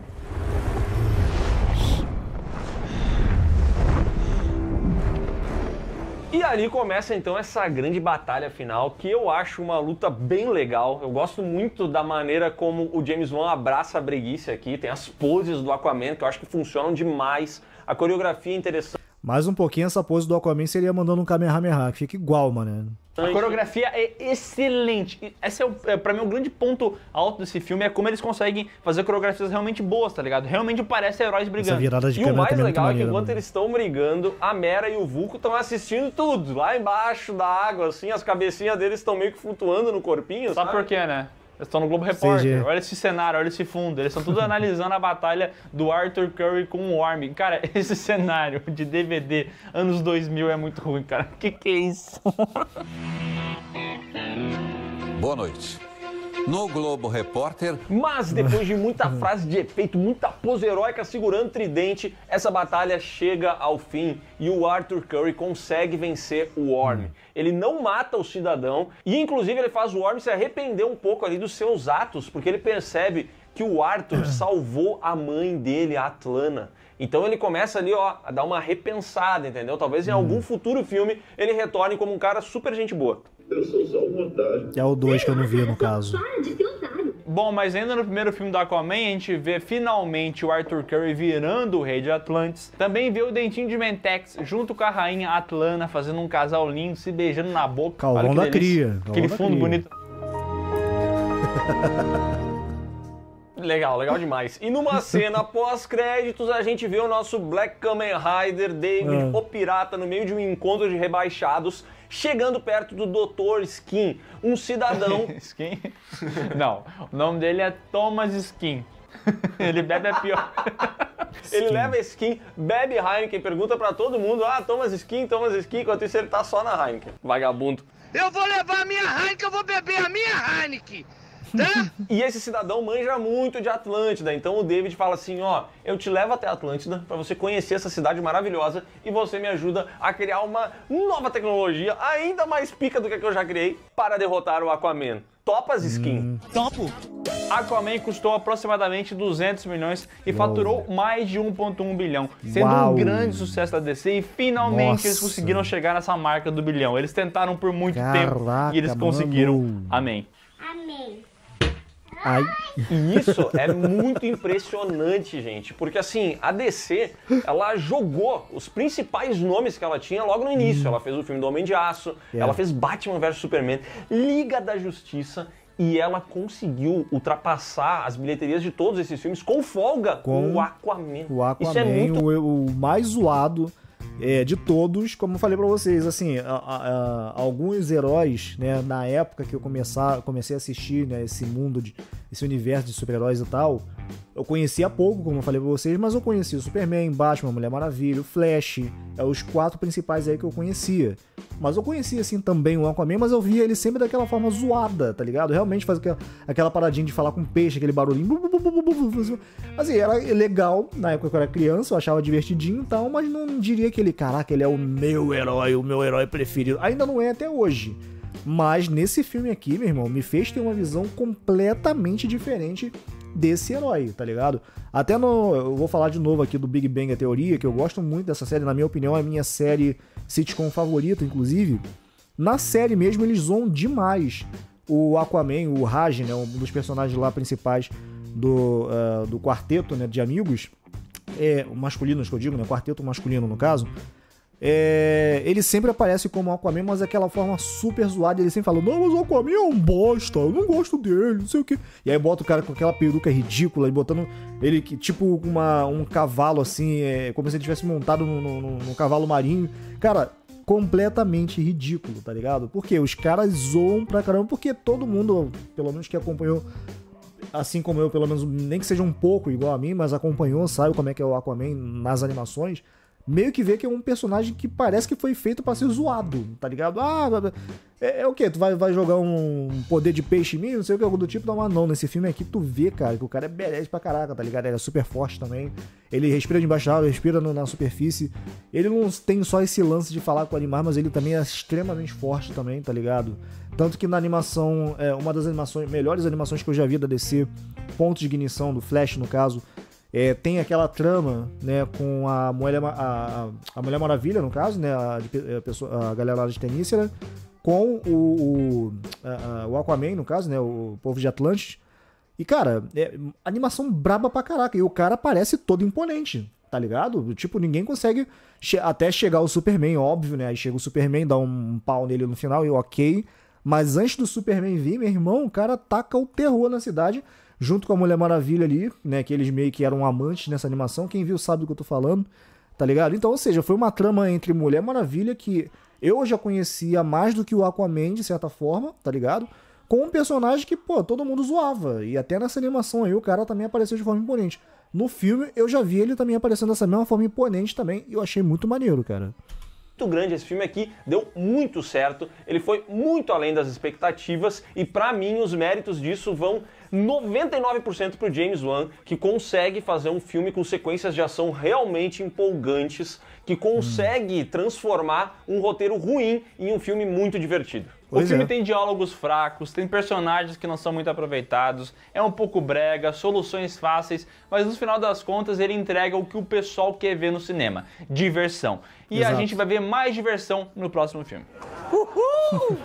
E ali começa então essa grande batalha final, que eu acho uma luta bem legal. Eu gosto muito da maneira como o James Wan abraça a breguice aqui, tem as poses do Aquaman que eu acho que funcionam demais. A coreografia é interessante. Mais um pouquinho essa pose do Aquaman seria mandando um Kamehameha, que fica igual, mano. A coreografia é excelente. Esse é, o, é pra mim o grande ponto alto desse filme é como eles conseguem fazer coreografias realmente boas, tá ligado? Realmente parece heróis brigando. Essa virada de e o mais é legal é que enquanto eles estão brigando, a Mera e o Vulco estão assistindo tudo, lá embaixo da água, assim, as cabecinhas deles estão meio que flutuando no corpinho. Sabe, sabe por quê, né? Eles estão no Globo Repórter. olha esse cenário, olha esse fundo. Eles estão tudo *laughs* analisando a batalha do Arthur Curry com o Orm. Cara, *laughs* esse cenário de DVD anos 2000 é muito ruim, cara. Que que é isso? Boa noite no Globo Repórter. Mas depois de muita frase de efeito, muita pose heróica segurando tridente, essa batalha chega ao fim e o Arthur Curry consegue vencer o Worm. Ele não mata o cidadão e, inclusive, ele faz o Worm se arrepender um pouco ali dos seus atos, porque ele percebe que o Arthur *clears throat* salvou a mãe dele, a Atlana. Então ele começa ali, ó, a dar uma repensada, entendeu? Talvez em uhum. algum futuro filme ele retorne como um cara super gente boa. Eu sou só um É o 2 que eu não vi, no caso. Bom, mas ainda no primeiro filme da Aquaman, a gente vê finalmente o Arthur Curry virando o rei de Atlantis. Também vê o Dentinho de Mentex junto com a rainha Atlana fazendo um casal lindo, se beijando na boca. Calvão da cria. Calvão Aquele da fundo cria. bonito. *laughs* Legal, legal demais. E numa *laughs* cena pós-créditos, a gente vê o nosso Black Kamen Rider, David, ah. o pirata, no meio de um encontro de rebaixados, chegando perto do Dr. Skin, um cidadão. *laughs* Skin? Não, o nome dele é Thomas Skin. *laughs* Ele bebe a pior. Skin. Ele leva skin, bebe Heineken, pergunta para todo mundo: ah, Thomas skin, Thomas skin, enquanto isso ele tá só na Heineken. Vagabundo. Eu vou levar a minha Heineken, eu vou beber a minha Heineken e esse cidadão manja muito de Atlântida. Então o David fala assim: ó, eu te levo até Atlântida para você conhecer essa cidade maravilhosa e você me ajuda a criar uma nova tecnologia ainda mais pica do que a que eu já criei para derrotar o Aquaman. Topas skin? Hum. Topo! Aquaman custou aproximadamente 200 milhões e Uou. faturou mais de 1.1 bilhão, sendo Uau. um grande sucesso da DC e finalmente Nossa. eles conseguiram chegar nessa marca do bilhão. Eles tentaram por muito Caraca, tempo e eles conseguiram. Mano. Amém. Amém. Ai. E isso é muito impressionante, gente, porque assim, a DC, ela jogou os principais nomes que ela tinha logo no início. Hum. Ela fez o filme do Homem de Aço, yeah. É. ela fez Batman vs Superman, Liga da Justiça e ela conseguiu ultrapassar as bilheterias de todos esses filmes com folga com o Aquaman. O Aquaman, Isso é muito... o, o mais zoado é, de todos, como eu falei para vocês, assim, a, a, a, alguns heróis, né, na época que eu começar, comecei a assistir, né, esse mundo, de, esse universo de super-heróis e tal, eu conhecia pouco, como eu falei pra vocês, mas eu conhecia o Superman, Batman, Mulher Maravilha, o Flash, é, os quatro principais aí que eu conhecia. Mas eu conhecia, assim, também o Aquaman, mas eu via ele sempre daquela forma zoada, tá ligado? Realmente faz aquela, aquela paradinha de falar com peixe, aquele barulhinho. Blu, blu, assim, era legal, na época que eu era criança, eu achava divertidinho e tal, mas não diria que ele, caraca, ele é o meu herói, o meu herói preferido. Ainda não é até hoje. Mas nesse filme aqui, meu irmão, me fez ter uma visão completamente diferente desse herói, tá ligado? Até no. Eu vou falar de novo aqui do Big Bang a Teoria, que eu gosto muito dessa série, na minha opinião, é a minha série sitcom favorita, inclusive. Na série mesmo, eles zoam demais o Aquaman, o Raj, né? Um dos personagens lá principais do, uh, do quarteto né, de amigos. É, masculinos que eu digo, né? Quarteto masculino, no caso é, ele sempre aparece como Aquaman, mas daquela é forma super zoada. Ele sempre fala: Não, mas o Aquaman é um bosta, eu não gosto dele, não sei o que. E aí bota o cara com aquela peruca ridícula, botando ele tipo uma, um cavalo assim, é, como se ele tivesse montado num cavalo marinho. Cara, completamente ridículo, tá ligado? Porque os caras zoam pra caramba, porque todo mundo, pelo menos que acompanhou assim como eu, pelo menos, nem que seja um pouco igual a mim, mas acompanhou, sabe como é que é o Aquaman nas animações meio que vê que é um personagem que parece que foi feito para ser zoado, tá ligado? Ah, é, é, o quê? Tu vai, vai jogar um poder de peixe em mim, não sei o que, algo do tipo, não, mas não. Nesse filme aqui tu vê, cara, que o cara é beleza pra caraca, tá ligado? Ele é super forte também. Ele respira debaixo da água, respira no, na superfície. Ele não tem só esse lance de falar com animais, mas ele também é extremamente forte também, tá ligado? Tanto que na animação, é, uma das animações, melhores animações que eu já vi da DC, ponto de ignição do Flash, no caso, é, tem aquela trama, né, com a Mulher, a, a Mulher Maravilha, no caso, né, a, a, é, pessoa, a galera lá de Tenícia, né, com o, o, a, o, Aquaman, no caso, né, o povo de Atlantis. E, cara, é, animação braba pra caraca. E o cara parece todo imponente, tá ligado? Tipo, ninguém consegue che até chegar o Superman, óbvio, né? Aí chega o Superman, dá um pau nele no final e ok. Mas antes do Superman vir, meu irmão, o cara taca o terror na cidade junto com a Mulher Maravilha ali, né? Que eles meio que eram amantes nessa animação. Quem viu sabe do que eu tô falando, tá ligado? Então, ou seja, foi uma trama entre Mulher Maravilha que eu já conhecia mais do que o Aquaman, de certa forma, tá ligado? Com um personagem que, pô, todo mundo zoava. E até nessa animação aí o cara também apareceu de forma imponente. No filme eu já vi ele também aparecendo dessa mesma forma imponente também, e eu achei muito maneiro, cara muito grande esse filme aqui, deu muito certo, ele foi muito além das expectativas e para mim os méritos disso vão 99% pro James Wan, que consegue fazer um filme com sequências de ação realmente empolgantes, que consegue hum. transformar um roteiro ruim em um filme muito divertido. Pois o filme é. tem diálogos fracos, tem personagens que não são muito aproveitados, é um pouco brega, soluções fáceis, mas no final das contas ele entrega o que o pessoal quer ver no cinema: diversão. E Exato. a gente vai ver mais diversão no próximo filme. Uhul!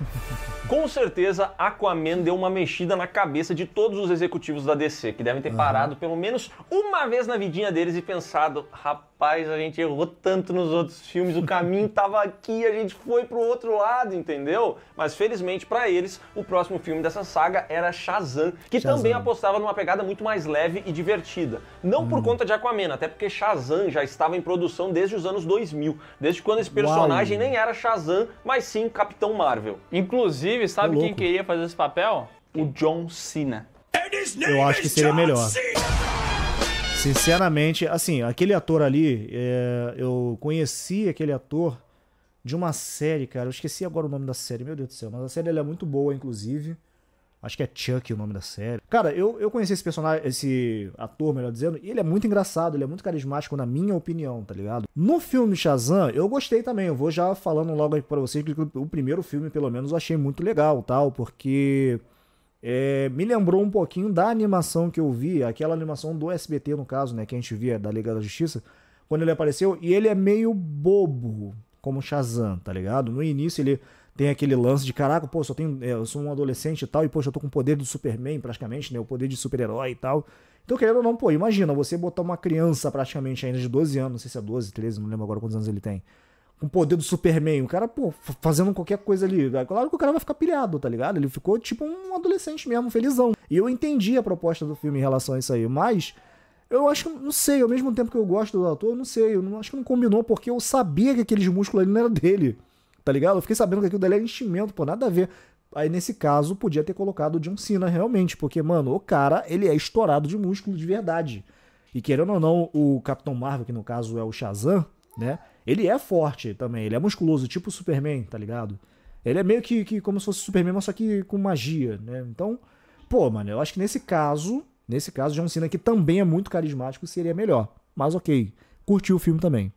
*laughs* Com certeza, Aquaman deu uma mexida na cabeça de todos os executivos da DC, que devem ter uhum. parado pelo menos uma vez na vidinha deles e pensado, rapaz rapaz, a gente errou tanto nos outros filmes, o caminho *laughs* tava aqui, a gente foi pro outro lado, entendeu? Mas felizmente para eles, o próximo filme dessa saga era Shazam, que Shazam. também apostava numa pegada muito mais leve e divertida. Não hum. por conta de Aquaman, até porque Shazam já estava em produção desde os anos 2000, desde quando esse personagem Uau. nem era Shazam, mas sim Capitão Marvel. Inclusive, sabe é quem queria fazer esse papel? O John Cena. Eu acho que seria melhor. Sinceramente, assim, aquele ator ali, é, eu conheci aquele ator de uma série, cara. Eu esqueci agora o nome da série, meu Deus do céu. Mas a série é muito boa, inclusive. Acho que é Chuck o nome da série. Cara, eu, eu conheci esse personagem, esse ator, melhor dizendo, e ele é muito engraçado, ele é muito carismático, na minha opinião, tá ligado? No filme Shazam, eu gostei também. Eu vou já falando logo aqui pra vocês que o primeiro filme, pelo menos, eu achei muito legal, tal, porque é, me lembrou um pouquinho da animação que eu vi, aquela animação do SBT, no caso, né? Que a gente via da Liga da Justiça, quando ele apareceu, e ele é meio bobo, como Shazam, tá ligado? No início ele tem aquele lance de caraca, pô, só tenho, é, eu sou um adolescente e tal, e poxa, eu tô com o poder do Superman praticamente, né? O poder de super-herói e tal. Então, querendo ou não, pô, imagina você botar uma criança praticamente ainda de 12 anos, não sei se é 12, 13, não lembro agora quantos anos ele tem com o poder do Superman. O cara, pô, fazendo qualquer coisa ali. Claro que o cara vai ficar pilhado, tá ligado? Ele ficou tipo um adolescente mesmo, felizão. E eu entendi a proposta do filme em relação a isso aí, mas. Eu acho que, não sei, ao mesmo tempo que eu gosto do ator, não sei, eu não, acho que não combinou, porque eu sabia que aqueles músculos ali não eram dele, tá ligado? Eu fiquei sabendo que aquilo dele era enchimento, pô, nada a ver. Aí, nesse caso, podia ter colocado o John Cena realmente, porque, mano, o cara, ele é estourado de músculo de verdade. E querendo ou não, o Capitão Marvel, que no caso é o Shazam, né? Ele é forte também, ele é musculoso, tipo Superman, tá ligado? Ele é meio que, que como se fosse Superman, mas só que com magia, né? Então, pô, mano, eu acho que nesse caso, nesse caso, John Cena, que também é muito carismático, seria melhor. Mas ok, curti o filme também.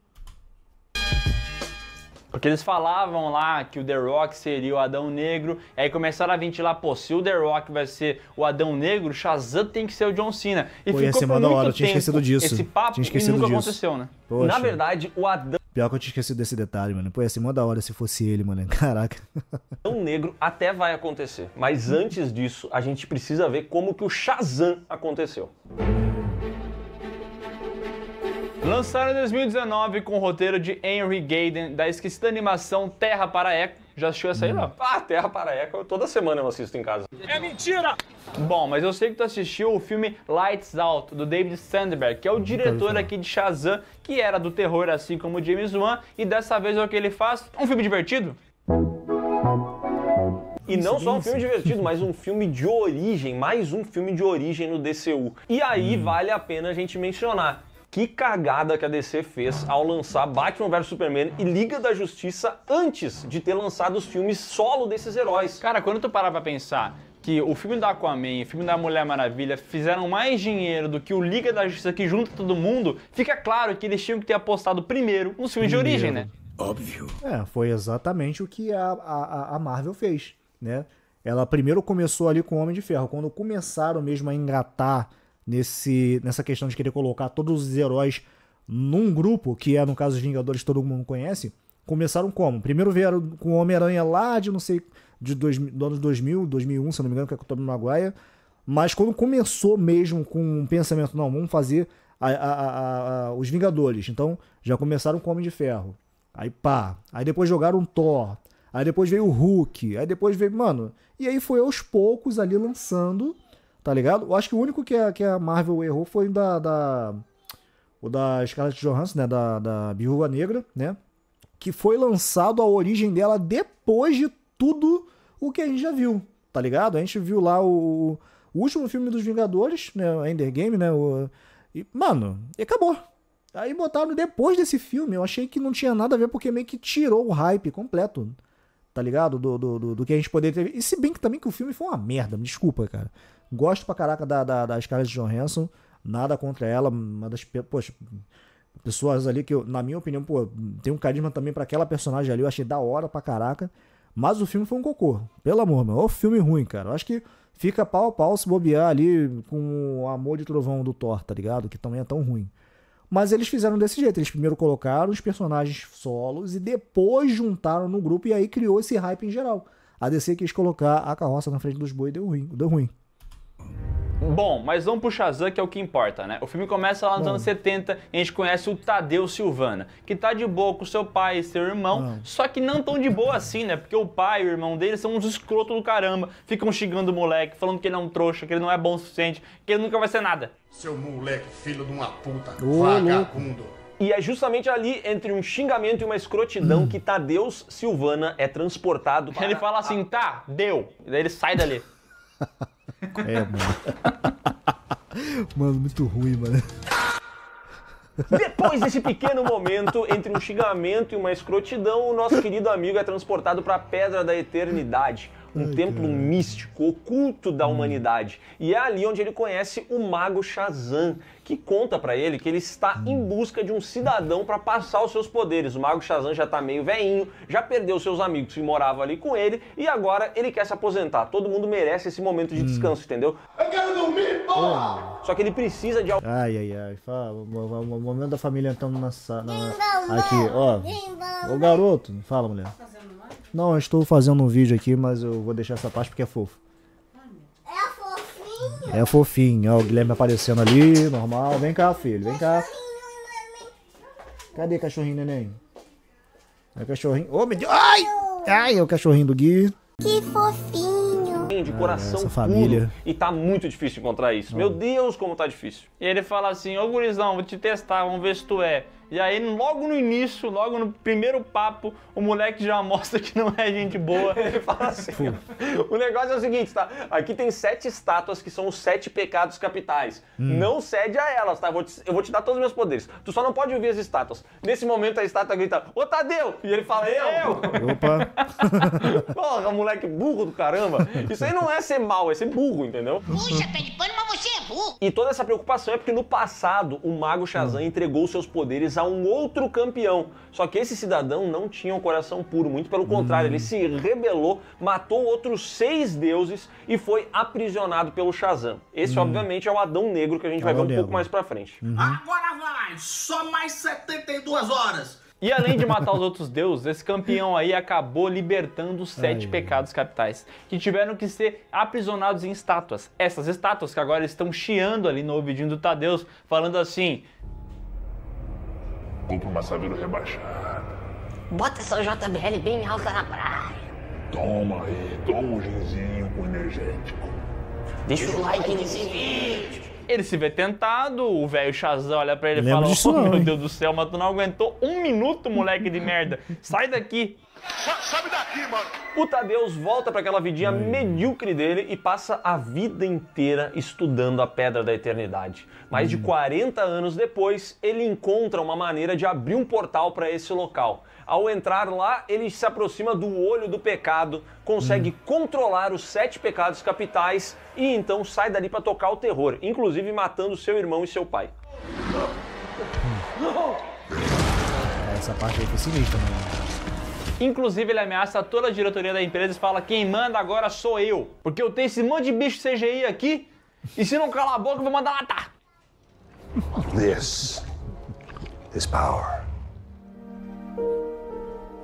Porque eles falavam lá que o The Rock seria o Adão Negro, aí começaram a ventilar, pô, se o The Rock vai ser o Adão Negro, Shazam tem que ser o John Cena. E pô, ficou ia por muito hora, eu tinha esquecido disso. Esse papo tinha esquecido e nunca disso. aconteceu, né? Poxa. Na verdade, o Adão Pior que eu tinha esquecido desse detalhe, mano. Pô, ia ser mó da hora se fosse ele, mano. *laughs* Caraca. um negro até vai acontecer. Mas antes disso, a gente precisa ver como que o Shazam aconteceu. Lançado em 2019 com o roteiro de Henry Gayden da esquecida animação Terra para Eco. Já assistiu essa aí, não? Hum. Ah, Terra para Eco, toda semana eu assisto em casa. É mentira! Bom, mas eu sei que tu assistiu o filme Lights Out, do David Sandberg, que é o diretor aqui de Shazam, que era do terror, assim como o James Wan, e dessa vez é o que ele faz? Um filme divertido? E não só um filme divertido, mas um filme de origem, mais um filme de origem no DCU. E aí hum. vale a pena a gente mencionar que cagada que a DC fez ao lançar Batman vs Superman e Liga da Justiça antes de ter lançado os filmes solo desses heróis. Cara, quando tu parar pra pensar que o filme da Aquaman e o filme da Mulher Maravilha fizeram mais dinheiro do que o Liga da Justiça que junta todo mundo, fica claro que eles tinham que ter apostado primeiro nos filmes de origem, né? Óbvio. É, foi exatamente o que a, a, a Marvel fez, né? Ela primeiro começou ali com o Homem de Ferro. Quando começaram mesmo a engatar nesse, nessa questão de querer colocar todos os heróis num grupo, que é no caso os Vingadores todo mundo conhece, começaram como? Primeiro vieram com o Homem-Aranha lá de não sei, de dois, do ano 2000, 2001, se não me engano, que é com o Tobey Maguire, mas quando começou mesmo com um pensamento, não, vamos fazer a, a, a, os Vingadores, então já começaram com o Homem de Ferro, aí pá, aí depois jogaram Thor, aí depois veio o Hulk, aí depois veio, mano, e aí foi aos poucos ali lançando tá ligado? Eu acho que o único que a, que a Marvel errou foi da, da o da Scarlett Johansson, né, da, da Viúva Negra, né, que foi lançado a origem dela depois de tudo o que a gente já viu, tá ligado? A gente viu lá o, o último filme dos Vingadores, né, o Endergame, né, o, e, mano, e acabou. Aí botaram depois desse filme, eu achei que não tinha nada a ver porque meio que tirou o hype completo, tá ligado? Do, do, do, do que a gente poderia ter. E se bem que também que o filme foi uma merda, me desculpa, cara. Gosto pra caraca da, da, da Scarlett Johansson. Nada contra ela. Uma das poxa, pessoas ali que, eu, na minha opinião, pô, tem um carisma também para aquela personagem ali. Eu achei da hora pra caraca. Mas o filme foi um cocô. Pelo amor, meu. É um filme ruim, cara. Eu acho que fica pau a pau se bobear ali com o Amor de Trovão do Thor, tá ligado? Que também é tão ruim. Mas eles fizeram desse jeito. Eles primeiro colocaram os personagens solos e depois juntaram no grupo e aí criou esse hype em geral. A DC quis colocar a carroça na frente dos bois e deu ruim. Deu ruim. Bom, mas vamos pro Shazam, que é o que importa, né? O filme começa lá nos Bom. anos 70 e a gente conhece o Tadeu Silvana, que tá de boa com seu pai e seu irmão, não. Ah. só que não tão de boa assim, né? Porque o pai e o irmão dele são uns escroto do caramba, ficam xingando o moleque, falando que ele é um trouxa, que ele não é bom o suficiente, que ele nunca vai ser nada. Seu moleque, filho de uma puta, vagabundo. E é justamente ali, entre um xingamento e uma escrotidão, hum. que Tadeu Silvana é transportado para... Ele fala assim, tá, deu. E daí ele sai dali. *laughs* É, mano. mano, muito ruim, mano. Depois desse pequeno momento entre um xingamento e uma escrotidão, o nosso querido amigo é transportado para a Pedra da Eternidade, um Ai, templo cara. místico, oculto da hum. humanidade. E é ali onde ele conhece o mago Shazam, que conta para ele que ele está em busca de um cidadão para passar os seus poderes. O Mago Shazam já tá meio velhinho, já perdeu seus amigos que moravam ali com ele e agora ele quer se aposentar. Todo mundo merece esse momento de hum. descanso, entendeu? Eu quero dormir, porra! É. Só que ele precisa de Ai, ai, ai. Fala, o momento da família então na sala. Aqui, ó. Ô garoto, fala, mulher. Tá Não, eu estou fazendo um vídeo aqui, mas eu vou deixar essa parte porque é fofo. É fofinho, ó, o Guilherme aparecendo ali, normal. Vem cá, filho, vem cá. Cadê cachorrinho, neném? É o cachorrinho. Ô, oh, meu Deus. Ai! Ai, é o cachorrinho do Gui. Que fofinho. De ah, coração ah, família. Puro, e tá muito difícil encontrar isso. Meu Deus, como tá difícil. E ele fala assim: Ô, gurizão, vou te testar, vamos ver se tu é. E aí, logo no início, logo no primeiro papo, o moleque já *laughs* mostra que não é gente boa. *laughs* Ele fala assim: o negócio é o seguinte, tá? Aqui tem sete estátuas que são os sete pecados capitais. Hum. Não cede a elas, tá? Eu vou, te, eu vou, te, dar todos os meus poderes. Tu só não pode ouvir as estátuas. Nesse momento, a estátua grita: Ô Tadeu! E ele fala: Eu! Opa! *laughs* Porra, moleque burro do caramba. Isso aí não é ser mal, é ser burro, entendeu? Puxa, pé tá pano, mas você é burro. E toda essa preocupação é porque no passado, o Mago Shazam hum. entregou seus poderes a um outro campeão. Só que esse cidadão não tinha um coração puro, muito pelo contrário, hum. ele se rebelou, matou outros seis deuses e foi aprisionado pelo Shazam. Esse, hum. obviamente, é o Adão Negro que a gente é vai ver um pouco mais pra frente. Uhum. Agora vai! Só mais 72 horas! E além de matar os outros deuses, esse campeão aí acabou libertando os sete Ai, pecados capitais, que tiveram que ser aprisionados em estátuas. Essas estátuas que agora estão chiando ali no ouvidinho do Tadeus, falando assim: Compre uma Saveiro rebaixada. Bota essa JBL bem alta na praia. Toma aí, toma um ginzinho com energético. Deixa, Deixa o like nesse vídeo. Ele se vê tentado, o velho Shazam olha pra ele e fala: Oh, não, meu hein? Deus do céu, mas tu não aguentou um minuto, moleque de merda. Sai daqui. Sabe daqui, mano. O Tadeus volta para aquela vidinha hum. medíocre dele e passa a vida inteira estudando a Pedra da Eternidade. Mais de 40 hum. anos depois, ele encontra uma maneira de abrir um portal para esse local. Ao entrar lá, ele se aproxima do olho do pecado, consegue hum. controlar os sete pecados capitais e então sai dali para tocar o terror, inclusive matando seu irmão e seu pai. Essa parte aí foi sinistra, mano. Né? Inclusive, ele ameaça toda a diretoria da empresa e fala: quem manda agora sou eu. Porque eu tenho esse monte de bicho CGI aqui e se não calar a boca, eu vou mandar matar. This is power.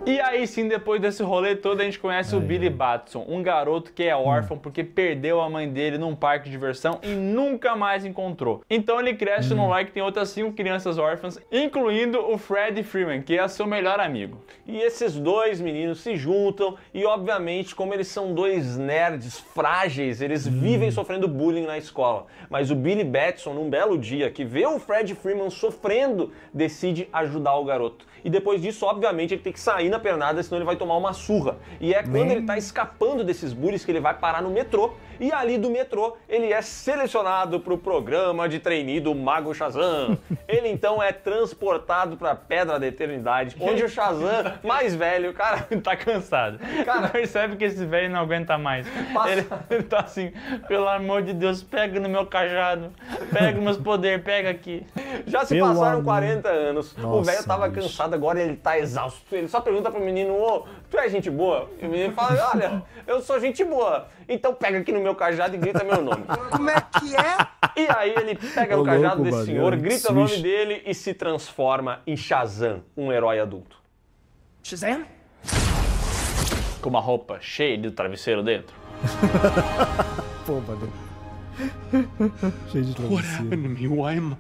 E aí sim, depois desse rolê todo, a gente conhece o Billy é. Batson, um garoto que é hum. órfão hum. porque perdeu a mãe dele num parque de diversão e nunca mais encontrou. Então ele cresce hum. num lar que tem outras cinco crianças órfãs, incluindo o Fred Freeman, que é seu melhor amigo. E esses dois meninos se juntam e, obviamente, como eles são dois nerds frágeis, eles hum. vivem sofrendo bullying na escola. Mas o Billy Batson, num belo dia, que vê o Fred Freeman sofrendo, decide ajudar o garoto e depois disso, obviamente, ele tem que sair na pernada, senão ele vai tomar uma surra. E é quando ele está escapando desses bullies que ele vai parar no metrô, e ali do metrô ele é selecionado para o programa de trainee do Mago Shazam. *laughs* Ele então é transportado para a Pedra da Eternidade, onde o Shazam, *laughs* mais velho, cara, *laughs* tá cansado. Cara, percebe que esse velho não aguenta mais. Passa... Ele tá assim, pelo amor de Deus, pega no meu cajado, pega meus poderes, pega aqui. Já se pelo passaram amor. 40 anos, Nossa, o velho tava bicho. cansado agora ele tá exausto. Ele só pergunta pro menino, ô, tu é gente boa? E o menino fala, olha, eu sou gente boa. Então pega aqui no meu cajado e grita meu nome. Como é que é? E aí ele pega o cajado louco, desse mano, senhor, grita o nome dele e se transforma em Shazam, um herói adulto. Shazam? Com uma roupa cheia de travesseiro dentro. *laughs* Pô, Badu. *laughs* Cheio de What happened to me? Why am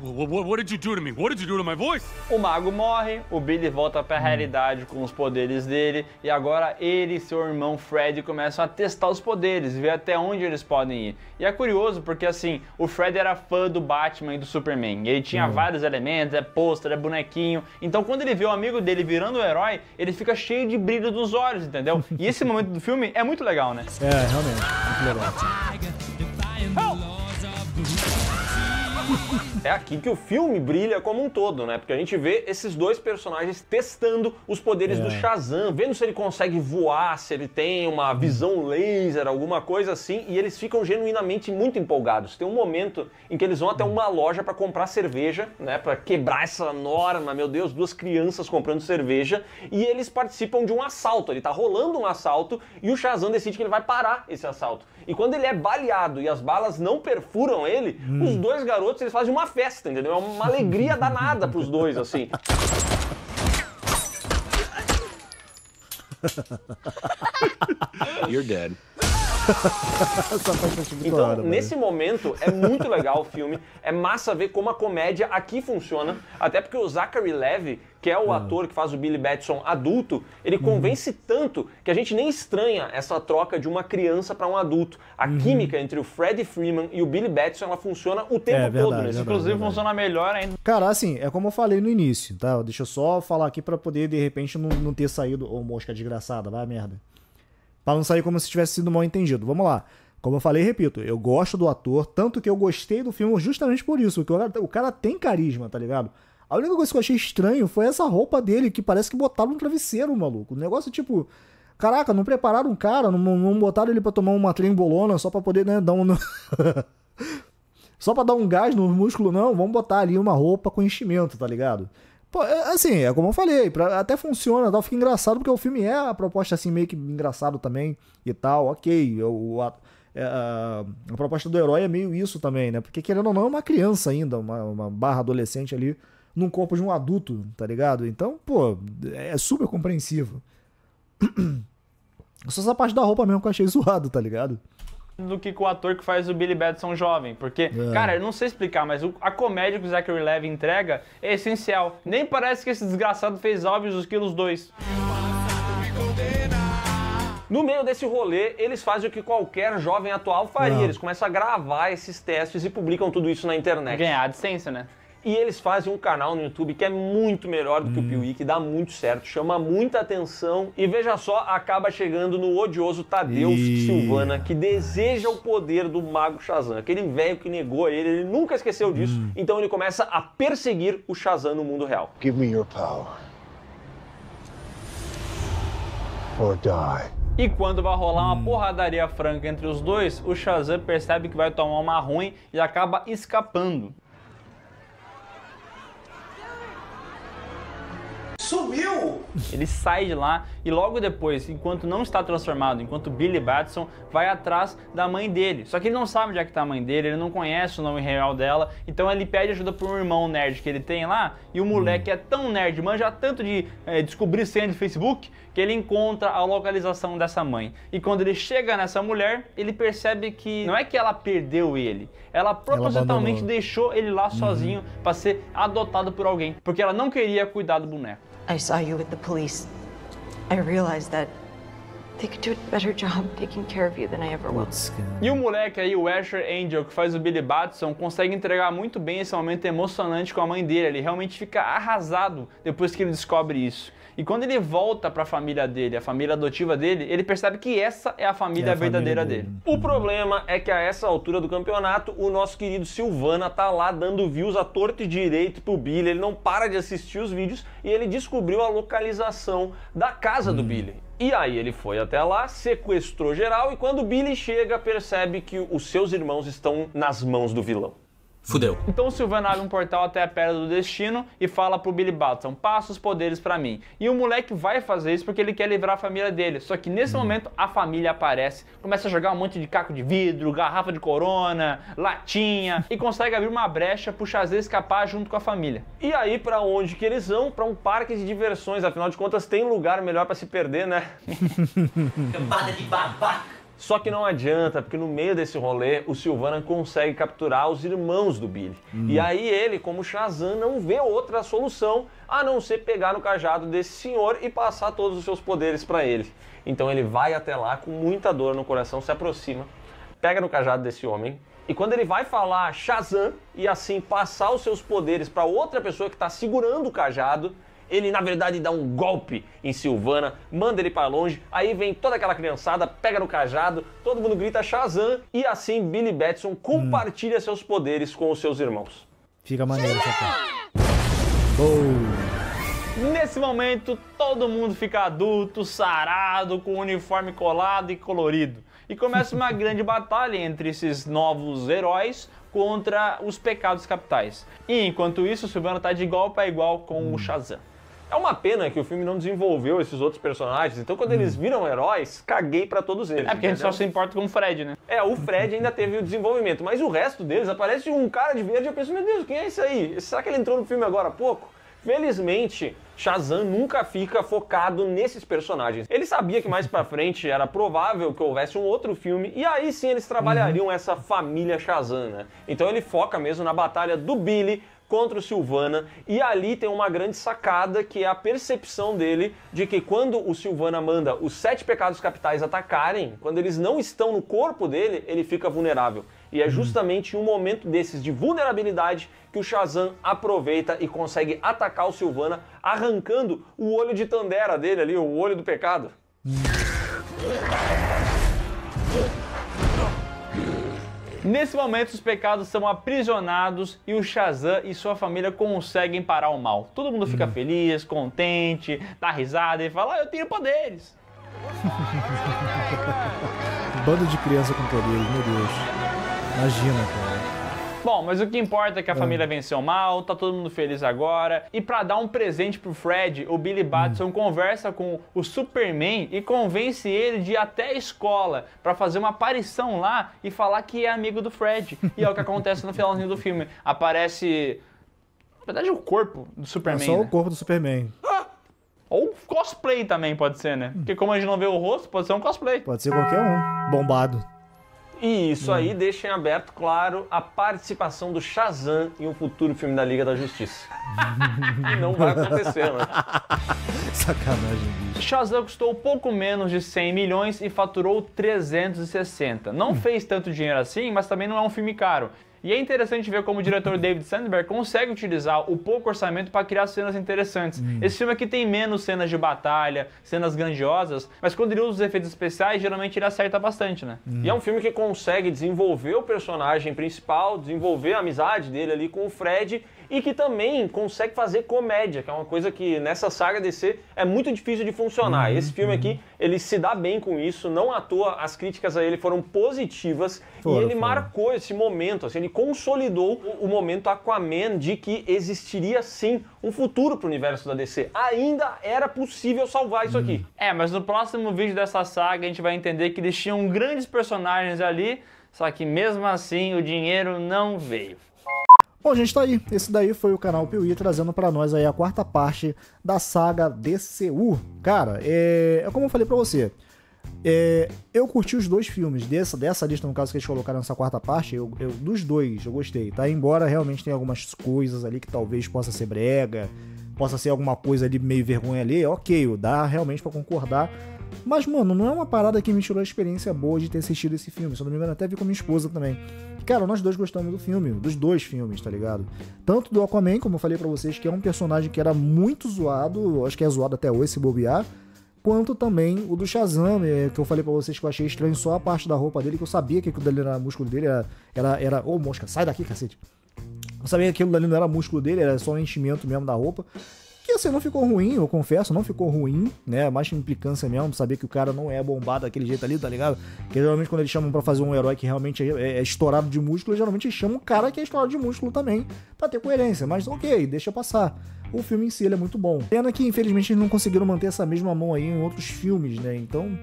what, did you do to me? What did you do to my voice? O mago morre, o Billy volta para a realidade com os poderes dele e agora ele e seu irmão Fred começam a testar os poderes, ver até onde eles podem ir. E é curioso porque assim, o Fred era fã do Batman e do Superman. ele tinha hum. vários elementos, é pôster, é bonequinho. Então quando ele vê o amigo dele virando um herói, ele fica cheio de brilho nos olhos, entendeu? E esse momento do filme é muito legal, né? É, realmente, muito legal. Help! *laughs* É aqui que o filme brilha como um todo, né? Porque a gente vê esses dois personagens testando os poderes é. do Shazam, vendo se ele consegue voar, se ele tem uma visão laser, alguma coisa assim, e eles ficam genuinamente muito empolgados. Tem um momento em que eles vão até uma loja para comprar cerveja, né? Para quebrar essa norma, meu Deus, duas crianças comprando cerveja, e eles participam de um assalto. Ele tá rolando um assalto e o Shazam decide que ele vai parar esse assalto. E quando ele é baleado e as balas não perfuram ele, hum. os dois garotos eles fazem uma festa, entendeu? É uma alegria danada pros dois, assim. You're dead então, nesse é. momento, é muito legal o filme. É massa ver como a comédia aqui funciona. Até porque o Zachary Levy, que é o hum. ator que faz o Billy Batson adulto, ele hum. convence tanto que a gente nem estranha essa troca de uma criança para um adulto. A hum. química entre o Freddie Freeman e o Billy Batson, ela funciona o tempo é, verdade, todo. Verdade, é é Inclusive, verdade. funciona melhor ainda. Cara, assim, é como eu falei no início, tá? Deixa eu só falar aqui para poder, de repente, não, não ter saído... Ô, mosca desgraçada, vai merda para não sair como se tivesse sido mal entendido. Vamos lá. Como eu falei, repito, eu gosto do ator, tanto que eu gostei do filme justamente por isso, porque o cara tem carisma, tá ligado? A única coisa que eu achei estranho foi essa roupa dele, que parece que botaram um travesseiro, maluco. Um negócio tipo. Caraca, não prepararam um cara, não, não botaram ele para tomar uma trembolona só pra poder, né, dar um. *laughs* só pra dar um gás no músculo, não. Vamos botar ali uma roupa com enchimento, tá ligado? Pô, é, assim, é como eu falei, pra, até funciona, tal, fica engraçado, porque o filme é a proposta assim, meio que engraçado também e tal, ok. Eu, a, é, a, a, proposta do herói é meio isso também, né? Porque querendo ou não, é uma criança ainda, uma, uma barra adolescente ali, num corpo de um adulto, tá ligado? Então, pô, é, é super compreensivo. *clears throat* Só essa parte da roupa mesmo que eu achei zoado, tá ligado? do que com o ator que faz o Billy Batson jovem. Porque, é. cara, eu não sei explicar, mas a comédia que o Zachary Levy entrega é essencial. Nem parece que esse desgraçado fez Alves os quilos dois. No meio desse rolê, eles fazem o que qualquer jovem atual faria. Não. É. Eles começam a gravar esses testes e publicam tudo isso na internet. Ganhar a AdSense, né? E eles fazem um canal no YouTube que é muito melhor do que hum. o Piuí, que dá muito certo, chama muita atenção e veja só, acaba chegando no odioso Tadeus e... Silvana, que deseja o poder do Mago Shazam. Aquele velho que negou ele, ele nunca esqueceu disso. Hum. Então ele começa a perseguir o Shazam no mundo real. Give me your power. Or die. E quando vai rolar uma hum. porradaria franca entre os dois, o Shazam percebe que vai tomar uma ruim e acaba escapando. Sumiu! Ele sai de lá e logo depois, enquanto não está transformado, enquanto Billy Batson vai atrás da mãe dele. Só que ele não sabe onde é que está a mãe dele, ele não conhece o nome real dela, então ele pede ajuda para um irmão nerd que ele tem lá, e o moleque hum. é tão nerd, manja tanto de é, descobrir senha de Facebook, que ele encontra a localização dessa mãe. E quando ele chega nessa mulher, ele percebe que não é que ela perdeu ele, ela propositalmente ela deixou ele lá sozinho uhum. para ser adotado por alguém, porque ela não queria cuidar do boneco. I saw you with the police. I realized that They could do a better job taking care of you than I ever will. E o moleque aí, o Asher Angel, que faz o Billy Batson, consegue entregar muito bem esse momento emocionante com a mãe dele. Ele realmente fica arrasado depois que ele descobre isso. E quando ele volta para a família dele, a família adotiva dele, ele percebe que essa é a família é a verdadeira família dele. dele. O problema é que a essa altura do campeonato, o nosso querido Silvana tá lá dando views a torto e direito pro Billy, ele não para de assistir os vídeos e ele descobriu a localização da casa hum. do Billy. E aí ele foi até lá, sequestrou geral e quando Billy chega, percebe que os seus irmãos estão nas mãos do vilão. Fudeu. Então o Silvano abre um portal até a Pedra do Destino e fala pro Billy Batson, passa os poderes para mim. E o moleque vai fazer isso porque ele quer livrar a família dele. Só que nesse hum. momento a família aparece, começa a jogar um monte de caco de vidro, garrafa de corona, latinha *laughs* e consegue abrir uma brecha pro Shazam escapar junto com a família. E aí para onde que eles vão? Para um parque de diversões, afinal de contas tem lugar melhor para se perder, né? *laughs* Campada de babaca! Só que não adianta, porque no meio desse rolê, o Silvana consegue capturar os irmãos do Billy. Hum. E aí ele, como Shazam, não vê outra solução a não ser pegar no cajado desse senhor e passar todos os seus poderes para ele. Então ele vai até lá com muita dor no coração, se aproxima, pega no cajado desse homem, e quando ele vai falar Shazam e assim passar os seus poderes para outra pessoa que está segurando o cajado, ele, na verdade, dá um golpe em Silvana, manda ele para longe, aí vem toda aquela criançada, pega no cajado, todo mundo grita Shazam e assim Billy Batson compartilha hum. seus poderes com os seus irmãos. Fica maneiro essa parte. Nesse momento, todo mundo fica adulto, sarado, com o uniforme colado e colorido. E começa uma *laughs* grande batalha entre esses novos heróis contra os pecados capitais. E enquanto isso, Silvana está de golpe a igual com hum. o Shazam. É uma pena que o filme não desenvolveu esses outros personagens. Então, quando hum. eles viram heróis, caguei para todos eles. É porque entendeu? a gente só se importa com o Fred, né? É, o Fred ainda teve o desenvolvimento, mas o resto deles aparece um cara de verde. Eu penso, meu Deus, quem é esse aí? Será que ele entrou no filme agora há pouco? Felizmente, Shazam nunca fica focado nesses personagens. Ele sabia que mais para *laughs* frente era provável que houvesse um outro filme e aí sim eles trabalhariam uhum. essa família Shazam, né? Então ele foca mesmo na batalha do Billy contra o Silvana. E ali tem uma grande sacada que é a percepção dele de que quando o Silvana manda os sete pecados capitais atacarem, quando eles não estão no corpo dele, ele fica vulnerável. E é uhum. justamente em um momento desses de vulnerabilidade que o Shazam aproveita e consegue atacar o Silvana, arrancando o olho de Tandera dele ali, o olho do pecado. *laughs* Nesse momento, os pecados são aprisionados e o Shazam e sua família conseguem parar o mal. Todo mundo fica hum. feliz, contente, dá risada e fala: ah, Eu tenho poderes. *laughs* Bando de criança com poderes, meu Deus. Imagina, cara. Bom, mas o que importa é que a é. família venceu mal, tá todo mundo feliz agora. E para dar um presente pro Fred, o Billy Batson hum. conversa com o Superman e convence ele de ir até a escola para fazer uma aparição lá e falar que é amigo do Fred. E é o que acontece no finalzinho do filme. Aparece. Na verdade, o corpo do Superman. É só né? o corpo do Superman. Ah! Ou cosplay também pode ser, né? Hum. Porque como a gente não vê o rosto, pode ser um cosplay. Pode ser qualquer um. Bombado. E isso hum. aí deixa em aberto, claro, a participação do Shazam em um futuro filme da Liga da Justiça. *laughs* e não vai acontecer, né? *laughs* Sacanagem, bicho. Shazam custou pouco menos de 100 milhões e faturou 360. Não hum. fez tanto dinheiro assim, mas também não é um filme caro. E é interessante ver como o diretor *laughs* David Sandberg consegue utilizar o pouco orçamento para criar cenas interessantes. Hum. Esse filme aqui tem menos cenas de batalha, cenas grandiosas, mas quando ele usa os efeitos especiais, geralmente ele acerta bastante, né? Hum. E é um filme que consegue desenvolver o personagem principal, desenvolver a amizade dele ali com o Fred e que também consegue fazer comédia, que é uma coisa que nessa saga DC é muito difícil de funcionar. Uhum, Esse filme uhum. aqui, ele se dá bem com isso, não à toa as críticas a ele foram positivas e ele marcou esse momento, assim, ele consolidou o momento Aquaman de que existiria sim um futuro para o universo da DC. Ainda era possível salvar isso uhum. aqui. É, mas no próximo vídeo dessa saga a gente vai entender que eles tinham grandes personagens ali, só que mesmo assim o dinheiro não veio. Bom, gente, tá aí. Esse daí foi o canal Piuí trazendo para nós aí a quarta parte da saga DCU. Cara, é, é como eu falei para você. É, eu curti os dois filmes dessa, dessa lista, no caso, que eles colocaram nessa quarta parte. Eu, eu, dos dois, eu gostei, tá? Embora realmente tenha algumas coisas ali que talvez possa ser brega, possa ser alguma coisa ali meio vergonha ali, ok, dá realmente para concordar mas, mano, não é uma parada que me tirou a experiência boa de ter assistido esse filme. Se eu não me engano, até vi com minha esposa também. Cara, nós dois gostamos do filme, dos dois filmes, tá ligado? Tanto do Aquaman, como eu falei para vocês, que é um personagem que era muito zoado, acho que é zoado até hoje se bobear, quanto também o do Shazam, é, que eu falei para vocês que eu achei estranho só a parte da roupa dele, que eu sabia que aquilo dali era músculo dele, era. era, era Ô, mosca, sai daqui, cacete. Eu sabia que aquilo dali não era músculo dele, era só o enchimento mesmo da roupa assim, não ficou ruim, eu confesso, não ficou ruim, né? Mais implicância mesmo, saber que o cara não é bombado daquele jeito ali, tá ligado? Porque geralmente quando eles chamam para fazer um herói que realmente é, é, é, estourado de músculo, geralmente eles chamam um cara que é estourado de músculo também, pra ter coerência. Mas ok, deixa passar. O filme em si ele é muito bom. Pena que, infelizmente, eles não conseguiram manter essa mesma mão aí em outros filmes, né? Então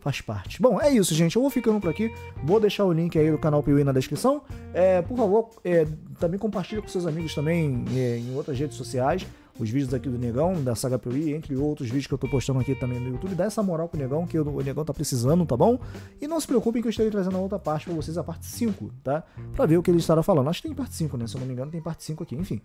faz parte. Bom, é isso, gente. Eu vou ficando por aqui. Vou deixar o link aí do canal Piuí na descrição. É, por favor, é, também compartilha com seus amigos também é, em outras redes sociais os vídeos aqui do Negão, da Saga Piuí, entre outros vídeos que eu tô postando aqui também no YouTube. Dá essa moral pro Negão, que o Negão tá precisando, tá bom? E não se preocupem que eu estarei trazendo a outra parte pra vocês, a parte 5, tá? Pra ver o que ele estará falando. Acho que tem parte 5, né? Se eu não me engano, tem parte 5 aqui, enfim.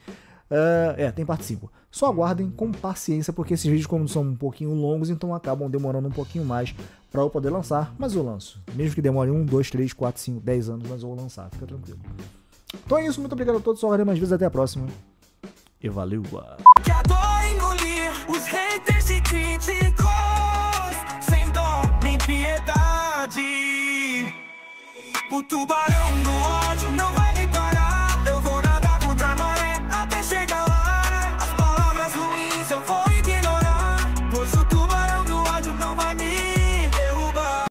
Uh, é, tem parte 5. Só aguardem com paciência, porque esses vídeos, como são um pouquinho longos, então acabam demorando um pouquinho mais para eu poder lançar, mas eu lanço. Mesmo que demore 1, 2, 3, 4, 5, 10 anos, mas eu vou lançar, fica tranquilo. Então é isso, muito obrigado a todos, só mais vezes, até a próxima e valeu! Que engolir os haters críticos Sem dó nem piedade O tubarão do ódio não vai